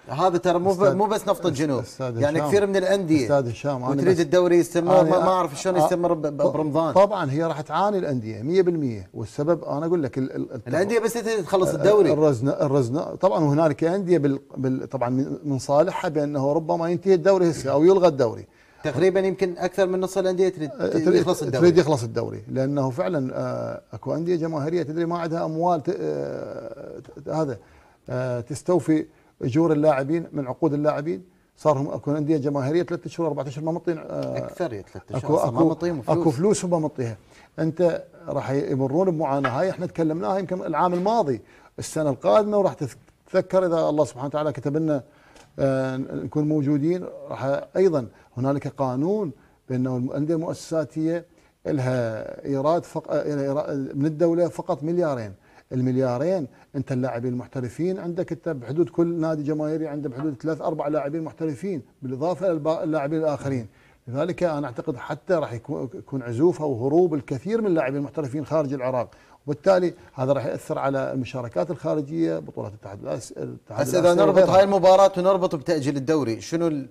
هذا ترى مو مو بس نفط الجنوب يعني كثير من الانديه استاذ هشام انا تريد الدوري يستمر ما اعرف شلون آه، يستمر برمضان طبعا هي راح تعاني الانديه 100% والسبب انا اقول لك الـ الـ الانديه بس تخلص الدوري الرزنا الرزنا طبعا هنالك انديه بال... بال... طبعا من صالحها بانه ربما ينتهي الدوري هسه او يلغى الدوري تقريبا يمكن اكثر من نص الانديه تريد أه، يخلص الدوري تريد يخلص الدوري لانه فعلا آه، اكو انديه جماهيريه تدري ما عندها اموال هذا تستوفي اجور اللاعبين من عقود اللاعبين صار هم اكو انديه جماهيريه ثلاث اشهر اربع اشهر ما مطين آه، اكثر ثلاث اشهر ما مطين فلوس اكو فلوس وما مطيها انت راح يمرون بمعاناه هاي احنا تكلمناها يمكن العام الماضي السنه القادمه وراح تتذكر اذا الله سبحانه وتعالى كتب لنا آه، نكون موجودين راح ايضا هنالك قانون بانه الانديه المؤسساتيه لها ايراد فق... من الدوله فقط مليارين المليارين انت اللاعبين المحترفين عندك انت بحدود كل نادي جماهيري عنده بحدود ثلاث اربع لاعبين محترفين بالاضافه للاعبين الاخرين لذلك انا اعتقد حتى راح يكون عزوف او هروب الكثير من اللاعبين المحترفين خارج العراق وبالتالي هذا راح ياثر على المشاركات الخارجيه بطولات الاتحاد الاتحاد بس اذا نربط هاي المباراه ونربط بتاجيل الدوري شنو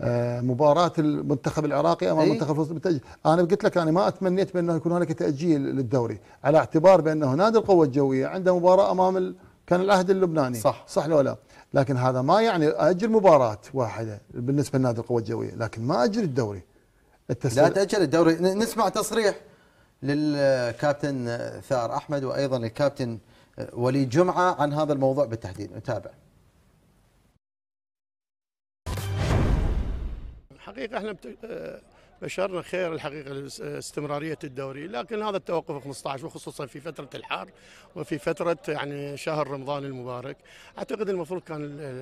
آه، مباراة المنتخب العراقي امام إيه؟ المنتخب الفلسطيني بالتاجيل، انا قلت لك انا ما اتمنيت بانه يكون هناك تاجيل للدوري، على اعتبار بانه نادي القوة الجوية عنده مباراة امام ال... كان العهد اللبناني صح صح لو لا؟ لكن هذا ما يعني اجل مباراة واحدة بالنسبة لنادي القوة الجوية، لكن ما اجل الدوري. التسل... لا تاجل الدوري، نسمع تصريح للكابتن ثار احمد وايضا الكابتن وليد جمعة عن هذا الموضوع بالتحديد، نتابع. حقيقة احنا آه، بشرنا خير الحقيقة استمرارية الدوري لكن هذا التوقف 15 وخصوصا في فترة الحار وفي فترة يعني شهر رمضان المبارك أعتقد المفروض كان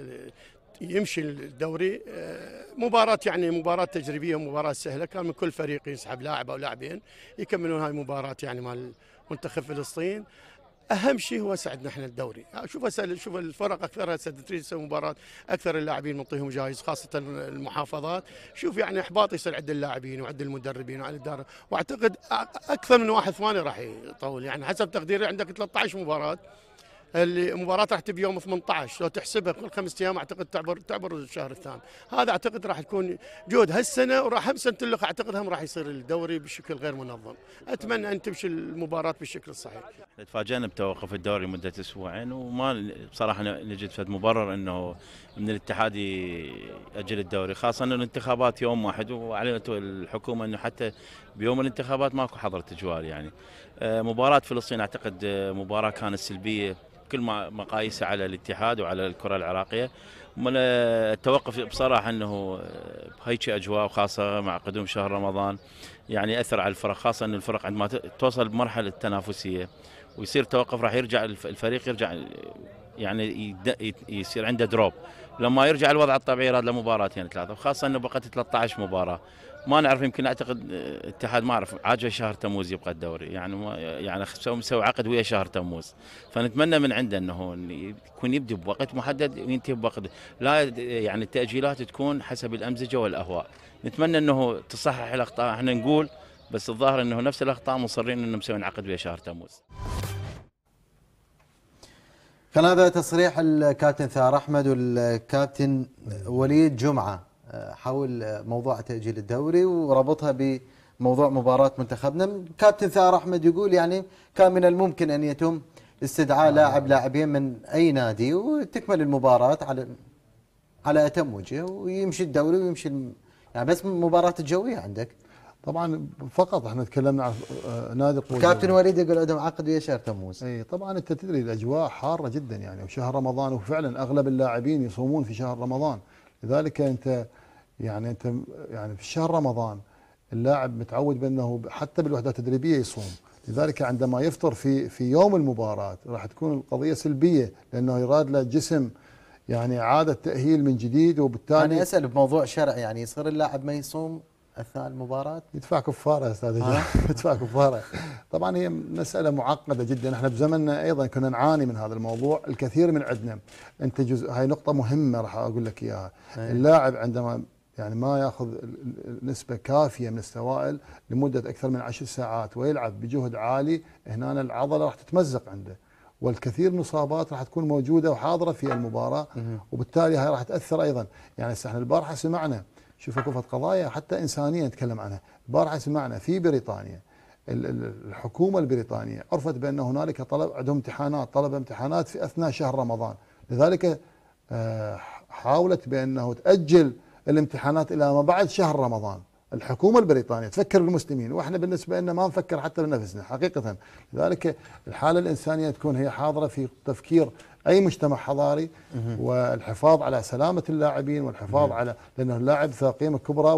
يمشي الدوري آه، مباراة يعني مباراة تجريبية ومباراة سهلة كان من كل فريق يسحب لاعب أو لاعبين يكملون هاي المباراة يعني مال منتخب فلسطين اهم شيء هو سعدنا احنا الدوري آه، شوف شوف الفرق اكثرها تريد مباراه اكثر اللاعبين نعطيهم جايز خاصه المحافظات شوف يعني احباط يصير عند اللاعبين وعند المدربين وعند الاداره واعتقد اكثر من واحد ثاني راح يطول يعني حسب تقديري عندك 13 مباراه المباراه راح تبي يوم 18 لو تحسبها كل خمس ايام اعتقد تعبر تعبر الشهر الثامن هذا اعتقد راح تكون جهد هالسنه وراح هم سنه اللقاء اعتقد هم راح يصير الدوري بشكل غير منظم اتمنى ان تمشي المباراه بالشكل الصحيح تفاجئنا بتوقف الدوري مده اسبوعين وما بصراحه نجد فد مبرر انه من الاتحاد ياجل الدوري خاصه انه الانتخابات يوم واحد واعلنت الحكومه انه حتى بيوم الانتخابات ماكو حظر تجوال يعني آه، مباراه فلسطين اعتقد آه، مباراه كانت سلبيه كل مقاييسه على الاتحاد وعلى الكره العراقيه التوقف بصراحه انه بهيك اجواء وخاصه مع قدوم شهر رمضان يعني اثر على الفرق خاصه ان الفرق عندما توصل بمرحله التنافسيه ويصير توقف راح يرجع الفريق يرجع يعني يصير عنده دروب لما يرجع الوضع الطبيعي راد له مباراتين ثلاثه وخاصه انه بقت 13 مباراه ما نعرف يمكن اعتقد الاتحاد آه، ما اعرف عاجله شهر تموز يبقى الدوري يعني ما يعني مسوي عقد ويا شهر تموز فنتمنى من عنده انه يكون يبدا بوقت محدد وينتهي بوقت لا يعني التاجيلات تكون حسب الامزجه والاهواء نتمنى انه تصحح الاخطاء احنا نقول بس الظاهر انه نفس الاخطاء مصرين انه مسوين عقد ويا شهر تموز كان هذا تصريح الكابتن ثار احمد والكابتن وليد جمعه حول موضوع تأجيل الدوري وربطها بموضوع مباراة منتخبنا كابتن ثار أحمد يقول يعني كان من الممكن أن يتم استدعاء آه. لاعب لاعبين من أي نادي وتكمل المباراة على على أتم وجه ويمشي الدوري ويمشي يعني بس مباراة الجوية عندك طبعا فقط احنا تكلمنا عن آه، نادي القوه كابتن وليد يقول عندهم عقد ويا شهر تموز اي طبعا انت تدري الاجواء حاره جدا يعني وشهر رمضان وفعلا اغلب اللاعبين يصومون في شهر رمضان لذلك انت يعني انت يعني في شهر رمضان اللاعب متعود بانه حتى بالوحدات التدريبيه يصوم لذلك عندما يفطر في في يوم المباراه راح تكون القضيه سلبيه لانه يراد له جسم يعني اعاده تاهيل من جديد وبالتالي انا اسال بموضوع شرع يعني يصير اللاعب ما يصوم اثناء المباراه يدفع كفاره استاذ [LAUGHS] يدفع كفاره طبعا هي مساله معقده جدا احنا بزمننا ايضا كنا نعاني من هذا الموضوع الكثير من عندنا انت جزء هاي نقطه مهمه راح اقول لك اياها اللاعب عندما يعني ما ياخذ نسبه كافيه من السوائل لمده اكثر من عشر ساعات ويلعب بجهد عالي هنا العضله راح تتمزق عنده والكثير من الاصابات راح تكون موجوده وحاضره في المباراه وبالتالي هاي راح تاثر ايضا يعني احنا البارحه سمعنا شوفوا كفة قضايا حتى انسانيه نتكلم عنها البارحه سمعنا في بريطانيا الحكومه البريطانيه عرفت بان هنالك طلب عندهم امتحانات طلب امتحانات في اثناء شهر رمضان لذلك آه، حاولت بانه تاجل الامتحانات إلى ما بعد شهر رمضان الحكومة البريطانية تفكر بالمسلمين وإحنا بالنسبة لنا ما نفكر حتى بنفسنا حقيقة لذلك الحالة الإنسانية تكون هي حاضرة في تفكير أي مجتمع حضاري والحفاظ على سلامة اللاعبين والحفاظ على لأنه اللاعب ذا قيمة كبرى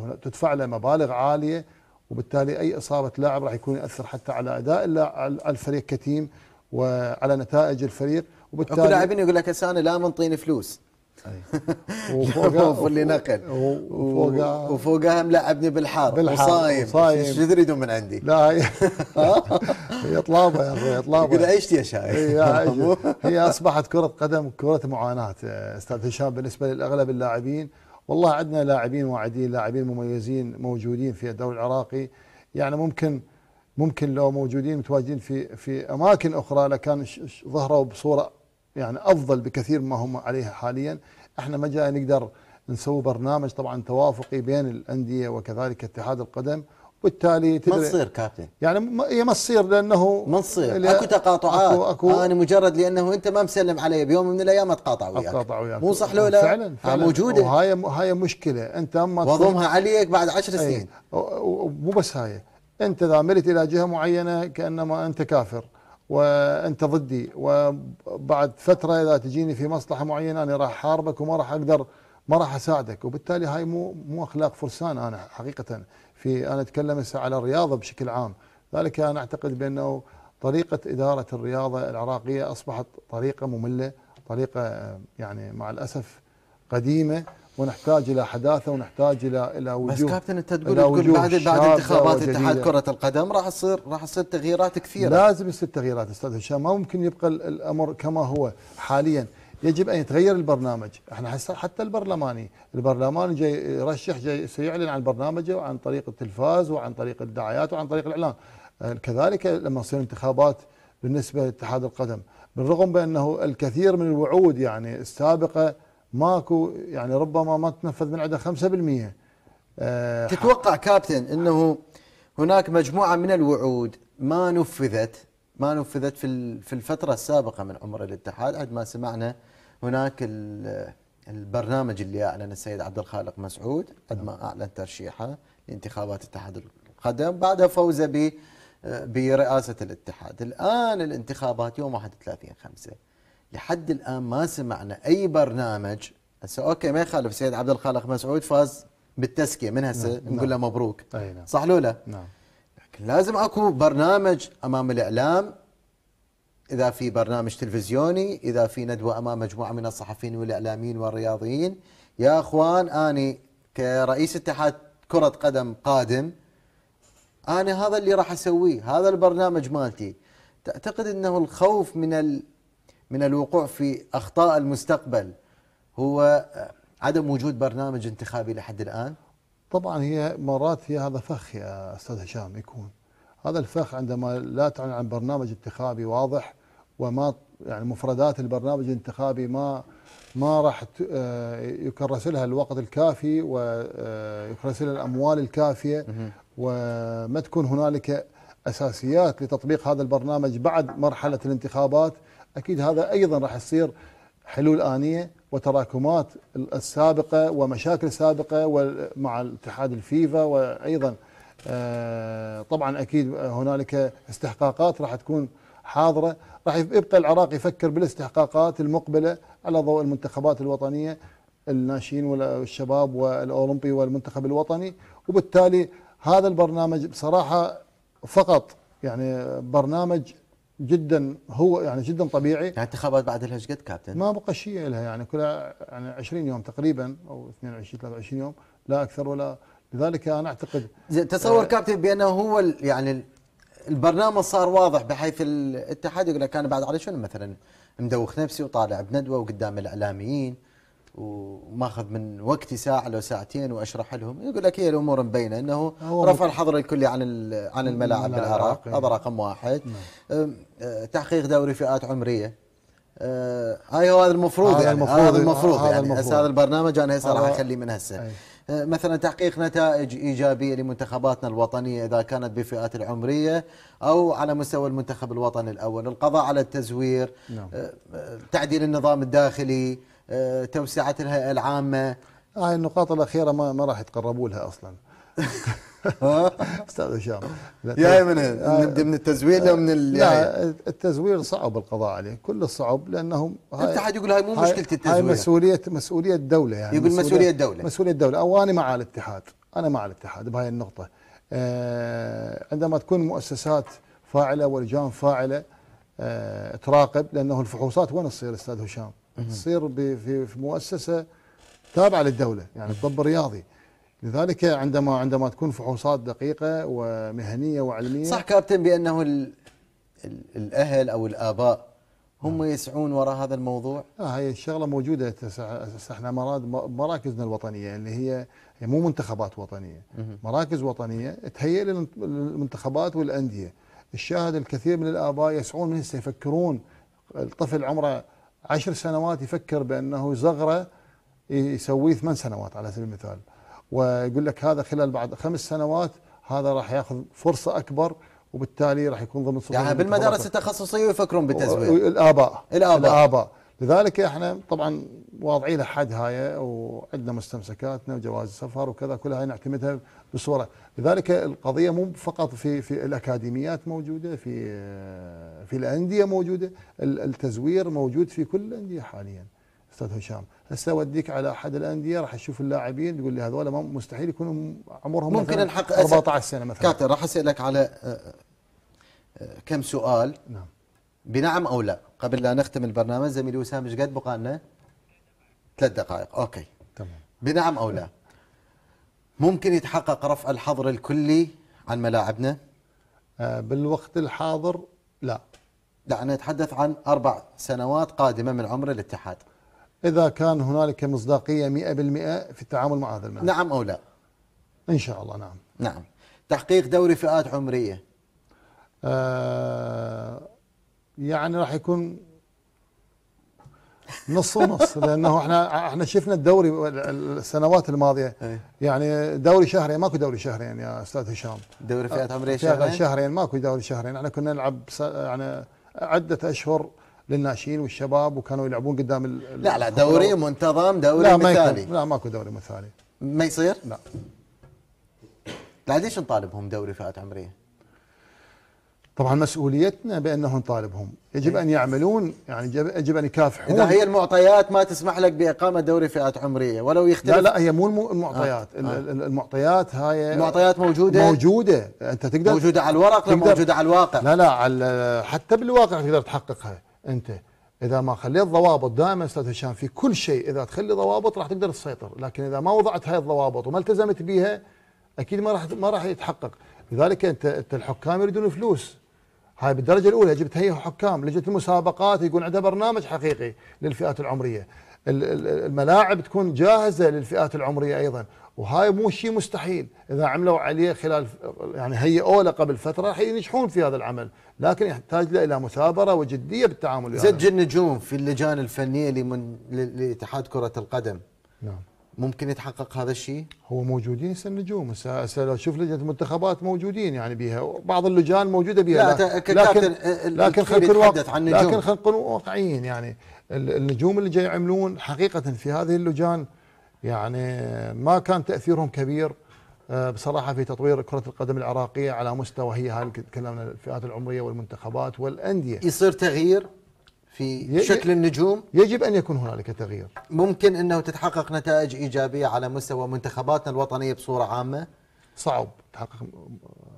وتدفع له مبالغ عالية وبالتالي أي إصابة لاعب راح يكون يأثر حتى على أداء الفريق كتيم وعلى نتائج الفريق وبالتالي اكو لاعبين يقول لك هسه انا لا منطيني فلوس أيوة. [LAUGHS] وفوق اللي نقل وفوقها وفوقها ملعبني بالحار, بالحار وصايم صايم شو تريدون من عندي؟ لا هي, [LAUGHS] هي طلابه يا اخوي طلابه اذا عشت يا شايخ هي اصبحت كره قدم كره معاناه استاذ هشام بالنسبه لاغلب اللاعبين والله عندنا لاعبين واعدين لاعبين مميزين موجودين في الدوري العراقي يعني ممكن ممكن لو موجودين متواجدين في في اماكن اخرى لكان ظهروا بصوره يعني افضل بكثير ما هم عليه حاليا احنا ما جاي نقدر نسوي برنامج طبعا توافقي بين الانديه وكذلك اتحاد القدم وبالتالي ما تصير كابتن يعني هي ما تصير لانه ما تصير اكو تقاطعات أكو أكو انا مجرد لانه انت ما مسلم علي بيوم من الايام اتقاطع وياك اتقاطع وياك مو صح لولا فعلا, فعلا موجوده وهاي هاي مشكله انت اما وضمها عليك بعد عشر إيه. سنين مو بس هاي انت اذا ملت الى جهه معينه كانما انت كافر وانت ضدي وبعد فتره اذا تجيني في مصلحه معينه انا راح احاربك وما راح اقدر ما راح اساعدك وبالتالي هاي مو مو اخلاق فرسان انا حقيقه في انا اتكلم هسه على الرياضه بشكل عام ذلك انا اعتقد بانه طريقه اداره الرياضه العراقيه اصبحت طريقه ممله طريقه يعني مع الاسف قديمه ونحتاج الى حداثه ونحتاج الى الى وجوه بس كابتن انت تقول تقول بعد بعد انتخابات اتحاد كره القدم راح تصير راح تصير تغييرات كثيره لازم يصير تغييرات استاذ هشام ما ممكن يبقى الامر كما هو حاليا يجب ان يتغير البرنامج احنا حتى البرلماني البرلمان جاي يرشح جاي سيعلن عن برنامجه وعن طريق التلفاز وعن طريق الدعايات وعن طريق الاعلان آه، كذلك لما تصير انتخابات بالنسبه لاتحاد القدم بالرغم بانه الكثير من الوعود يعني السابقه ماكو يعني ربما ما تنفذ من عنده 5% آه، تتوقع كابتن انه هناك مجموعه من الوعود ما نفذت ما نفذت في في الفتره السابقه من عمر الاتحاد ما سمعنا هناك البرنامج اللي اعلن السيد عبد الخالق مسعود ما اعلن ترشيحه لانتخابات اتحاد القدم بعدها فوزه ب آه، برئاسه الاتحاد الان الانتخابات يوم 31 5 لحد الان ما سمعنا اي برنامج هسه اوكي ما يخالف سيد عبد الخالق مسعود فاز بالتزكيه من هسه نعم. نقول له نعم. مبروك أي نعم. صح لولا نعم لكن لازم اكو برنامج امام الاعلام اذا في برنامج تلفزيوني اذا في ندوه امام مجموعه من الصحفيين والاعلاميين والرياضيين يا اخوان اني كرئيس اتحاد كره قدم قادم انا هذا اللي راح اسويه هذا البرنامج مالتي تعتقد انه الخوف من من الوقوع في اخطاء المستقبل هو عدم وجود برنامج انتخابي لحد الان؟ طبعا هي مرات هي هذا فخ يا استاذ هشام يكون هذا الفخ عندما لا تعلن عن برنامج انتخابي واضح وما يعني مفردات البرنامج الانتخابي ما ما راح آه، يكرس لها الوقت الكافي ويكرس آه، لها الاموال الكافيه وما تكون هنالك اساسيات لتطبيق هذا البرنامج بعد مرحله الانتخابات اكيد هذا ايضا راح يصير حلول انيه وتراكمات السابقه ومشاكل سابقه مع اتحاد الفيفا وايضا آه، طبعا اكيد هنالك استحقاقات راح تكون حاضره راح يبقى العراق يفكر بالاستحقاقات المقبله على ضوء المنتخبات الوطنيه الناشئين والشباب والاولمبي والمنتخب الوطني وبالتالي هذا البرنامج بصراحه فقط يعني برنامج جدا هو يعني جدا طبيعي يعني انتخابات بعد لها قد كابتن؟ ما بقى شيء لها يعني كلها يعني 20 يوم تقريبا او 22 23 يوم لا اكثر ولا لذلك انا اعتقد تصور آه كابتن بانه هو يعني البرنامج صار واضح بحيث الاتحاد يقول لك انا بعد على شنو مثلا مدوخ نفسي وطالع بندوه وقدام الاعلاميين وماخذ من وقتي ساعه لو ساعتين واشرح لهم يقول لك هي الامور مبينه انه رفع الحظر الكلي عن عن الملاعب بالعراق هذا رقم واحد نعم. أه، تحقيق دوري فئات عمريه هاي أه، أيوه، هو هذا المفروض هذا يعني المفروض هذا المفروض هذا يعني المفروض. هذا البرنامج انا هسه راح اخليه من هسه أه، مثلا تحقيق نتائج ايجابيه لمنتخباتنا الوطنيه اذا كانت بفئات العمريه او على مستوى المنتخب الوطني الاول، القضاء على التزوير، نعم. تعديل النظام الداخلي، آه، توسعه الهيئه العامه هاي النقاط الاخيره ما ما راح يتقربوا لها اصلا [LAUGHS] استاذ هشام يا من آه، نبدا من التزوير لو من ال... لا يعني- التزوير صعب القضاء عليه كل الصعب لانهم انت حد يقول هاي مو مشكله التزوير هاي مسؤوليه مسؤوليه الدوله يعني يقول مسؤوليه الدوله مسؤوليه الدوله او انا مع الاتحاد انا مع الاتحاد بهاي النقطه آه عندما تكون مؤسسات فاعله ولجان فاعله آه تراقب لانه الفحوصات وين تصير استاذ هشام؟ تصير في مؤسسه تابعه للدوله يعني الطب الرياضي لذلك عندما عندما تكون فحوصات دقيقه ومهنيه وعلميه صح كابتن بانه الـ الـ الاهل او الاباء هم آه. يسعون وراء هذا الموضوع؟ آه هي الشغله موجوده احنا مراكزنا الوطنيه اللي هي هي مو منتخبات وطنيه، مراكز وطنيه تهيئ للمنتخبات والانديه. الشاهد الكثير من الاباء يسعون من يفكرون الطفل عمره عشر سنوات يفكر بأنه زغرة يسويه ثمان سنوات على سبيل المثال ويقول لك هذا خلال بعد خمس سنوات هذا راح ياخذ فرصه اكبر وبالتالي راح يكون ضمن يعني بالمدارس التخصصيه يفكرون بالتزوير الاباء الاباء الاباء لذلك احنا طبعا واضعين حد هاي وعندنا مستمسكاتنا وجواز السفر وكذا كلها نعتمدها بصوره لذلك القضيه مو فقط في في الاكاديميات موجوده في في الانديه موجوده التزوير موجود في كل الانديه حاليا استاذ هشام هسه اوديك على احد الانديه راح اشوف اللاعبين تقول لي هذول مستحيل يكونوا عمرهم ممكن الحق 14 سنه مثلا كابتن راح اسالك على آه، آه، آه، كم سؤال نعم بنعم او لا قبل لا نختم البرنامج زميلي وسام ايش قد بقى لنا؟ ثلاث دقائق اوكي تمام بنعم او لا ممكن يتحقق رفع الحظر الكلي عن ملاعبنا؟ بالوقت الحاضر لا دعنا نتحدث عن أربع سنوات قادمة من عمر الاتحاد إذا كان هنالك مصداقية 100% في التعامل مع هذا الملف نعم أو لا إن شاء الله نعم نعم تحقيق دوري فئات عمرية آه يعني راح يكون نص ونص [LAUGHS] لانه احنا احنا شفنا الدوري السنوات الماضيه إيه. يعني دوري شهرين ماكو دوري شهرين يا استاذ هشام دوري فئات عمريه شهرين شهرين ماكو دوري شهرين احنا كنا نلعب يعني عده اشهر للناشئين والشباب وكانوا يلعبون قدام لا لا دوري منتظم دوري لا مثالي ما لا ماكو دوري مثالي ما يصير؟ لا لا ليش نطالبهم دوري فئات عمريه؟ طبعا مسؤوليتنا بانه نطالبهم يجب إيه. ان يعملون يعني يجب ان يكافحون اذا هي المعطيات ما تسمح لك باقامه دوري فئات عمريه ولو يختلف لا لا هي مو المعطيات آه. آه. المعطيات هاي المعطيات موجوده موجوده انت تقدر موجوده على الورق موجوده على الواقع لا لا على حتى بالواقع تقدر تحققها انت اذا ما خليت ضوابط دائما استاذ هشام في كل شيء اذا تخلي ضوابط راح تقدر تسيطر لكن اذا ما وضعت هاي الضوابط وما التزمت بها اكيد ما راح ما راح يتحقق لذلك انت انت الحكام يريدون فلوس هاي بالدرجه الاولى يجب تهيئ حكام لجنه المسابقات يكون عندها برنامج حقيقي للفئات العمريه الملاعب تكون جاهزه للفئات العمريه ايضا وهاي مو شيء مستحيل اذا عملوا عليه خلال يعني هيئوا له قبل فتره راح ينجحون في هذا العمل لكن يحتاج له الى مثابره وجديه بالتعامل زج يعني. النجوم في اللجان الفنيه لمن لاتحاد كره القدم نعم ممكن يتحقق هذا الشيء؟ هو موجودين هسه النجوم هسه لو تشوف لجنه المنتخبات موجودين يعني بها بعض اللجان موجوده بها لا لكن لكن خلينا نكون لكن خلينا نكون واقعيين يعني النجوم اللي جاي يعملون حقيقه في هذه اللجان يعني ما كان تاثيرهم كبير آه، بصراحه في تطوير كره القدم العراقيه على مستوى هي هاي تكلمنا الفئات العمريه والمنتخبات والانديه يصير تغيير في شكل النجوم يجب أن يكون هنالك تغيير ممكن أنه تتحقق نتائج إيجابية على مستوى منتخباتنا الوطنية بصورة عامة صعب تحقق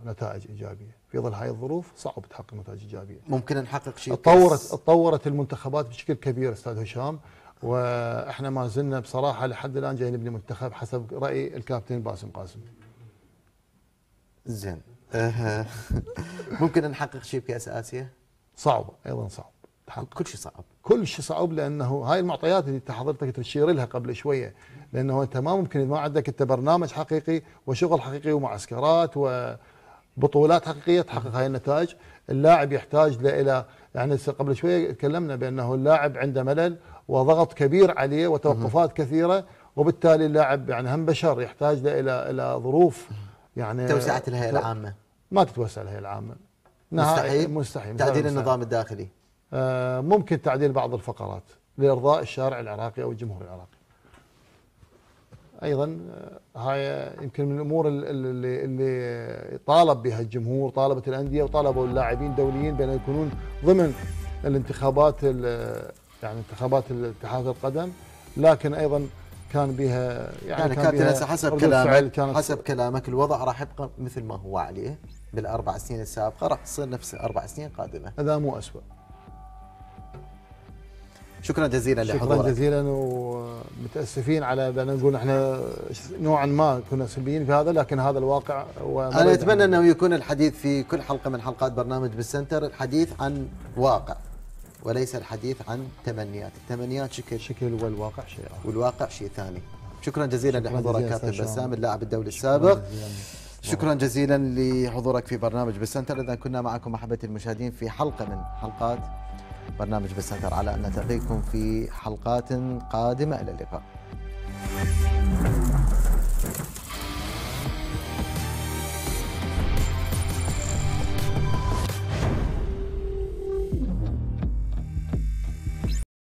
نتائج إيجابية في ظل هاي الظروف صعب تحقق نتائج إيجابية ممكن نحقق شيء تطورت تطورت المنتخبات بشكل كبير أستاذ هشام واحنا ما زلنا بصراحه لحد الان جاي نبني منتخب حسب راي الكابتن باسم قاسم. زين [LAUGHS] ممكن نحقق شيء بكاس اسيا؟ صعبه ايضا صعب كل شيء صعب كل شيء صعب لانه هاي المعطيات اللي انت حضرتك تشير لها قبل شويه لانه انت ما ممكن اذا ما عندك انت برنامج حقيقي وشغل حقيقي ومعسكرات وبطولات حقيقيه تحقق هاي النتائج اللاعب يحتاج الى يعني قبل شويه تكلمنا بانه اللاعب عنده ملل وضغط كبير عليه وتوقفات كثيره وبالتالي اللاعب يعني هم بشر يحتاج الى الى ظروف يعني توسعت الهيئه العامه ما تتوسع الهيئه العامه مستحيل مستحيل تعديل النظام الداخلي آه، ممكن تعديل بعض الفقرات لإرضاء الشارع العراقي أو الجمهور العراقي ايضا آه، هاي يمكن من الامور اللي, اللي طالب بها الجمهور طالبت الانديه وطالبوا اللاعبين الدوليين بان يكونون ضمن الانتخابات يعني انتخابات اتحاد القدم لكن ايضا كان بها يعني, يعني كان كابتن حسب كلامك حسب كلامك الوضع راح يبقى مثل ما هو عليه بالاربع سنين السابقه راح تصير نفس الاربع سنين قادمه هذا مو اسوء شكرا جزيلا لحضورك شكرا جزيلا ومتاسفين على بدنا نقول احنا نوعا ما كنا سلبيين في هذا لكن هذا الواقع انا اتمنى انه يكون الحديث في كل حلقه من حلقات برنامج بالسنتر الحديث عن واقع وليس الحديث عن تمنيات، التمنيات شكل شكل والواقع شيء آخر والواقع شيء ثاني. شكرا جزيلا لحضورك كابتن بسام اللاعب الدولي السابق. شكرا جزيلا لحضورك في برنامج بالسنتر، اذا كنا معكم احبتي المشاهدين في حلقه من حلقات برنامج بالستر على أن نلتقيكم في حلقات قادمة إلى اللقاء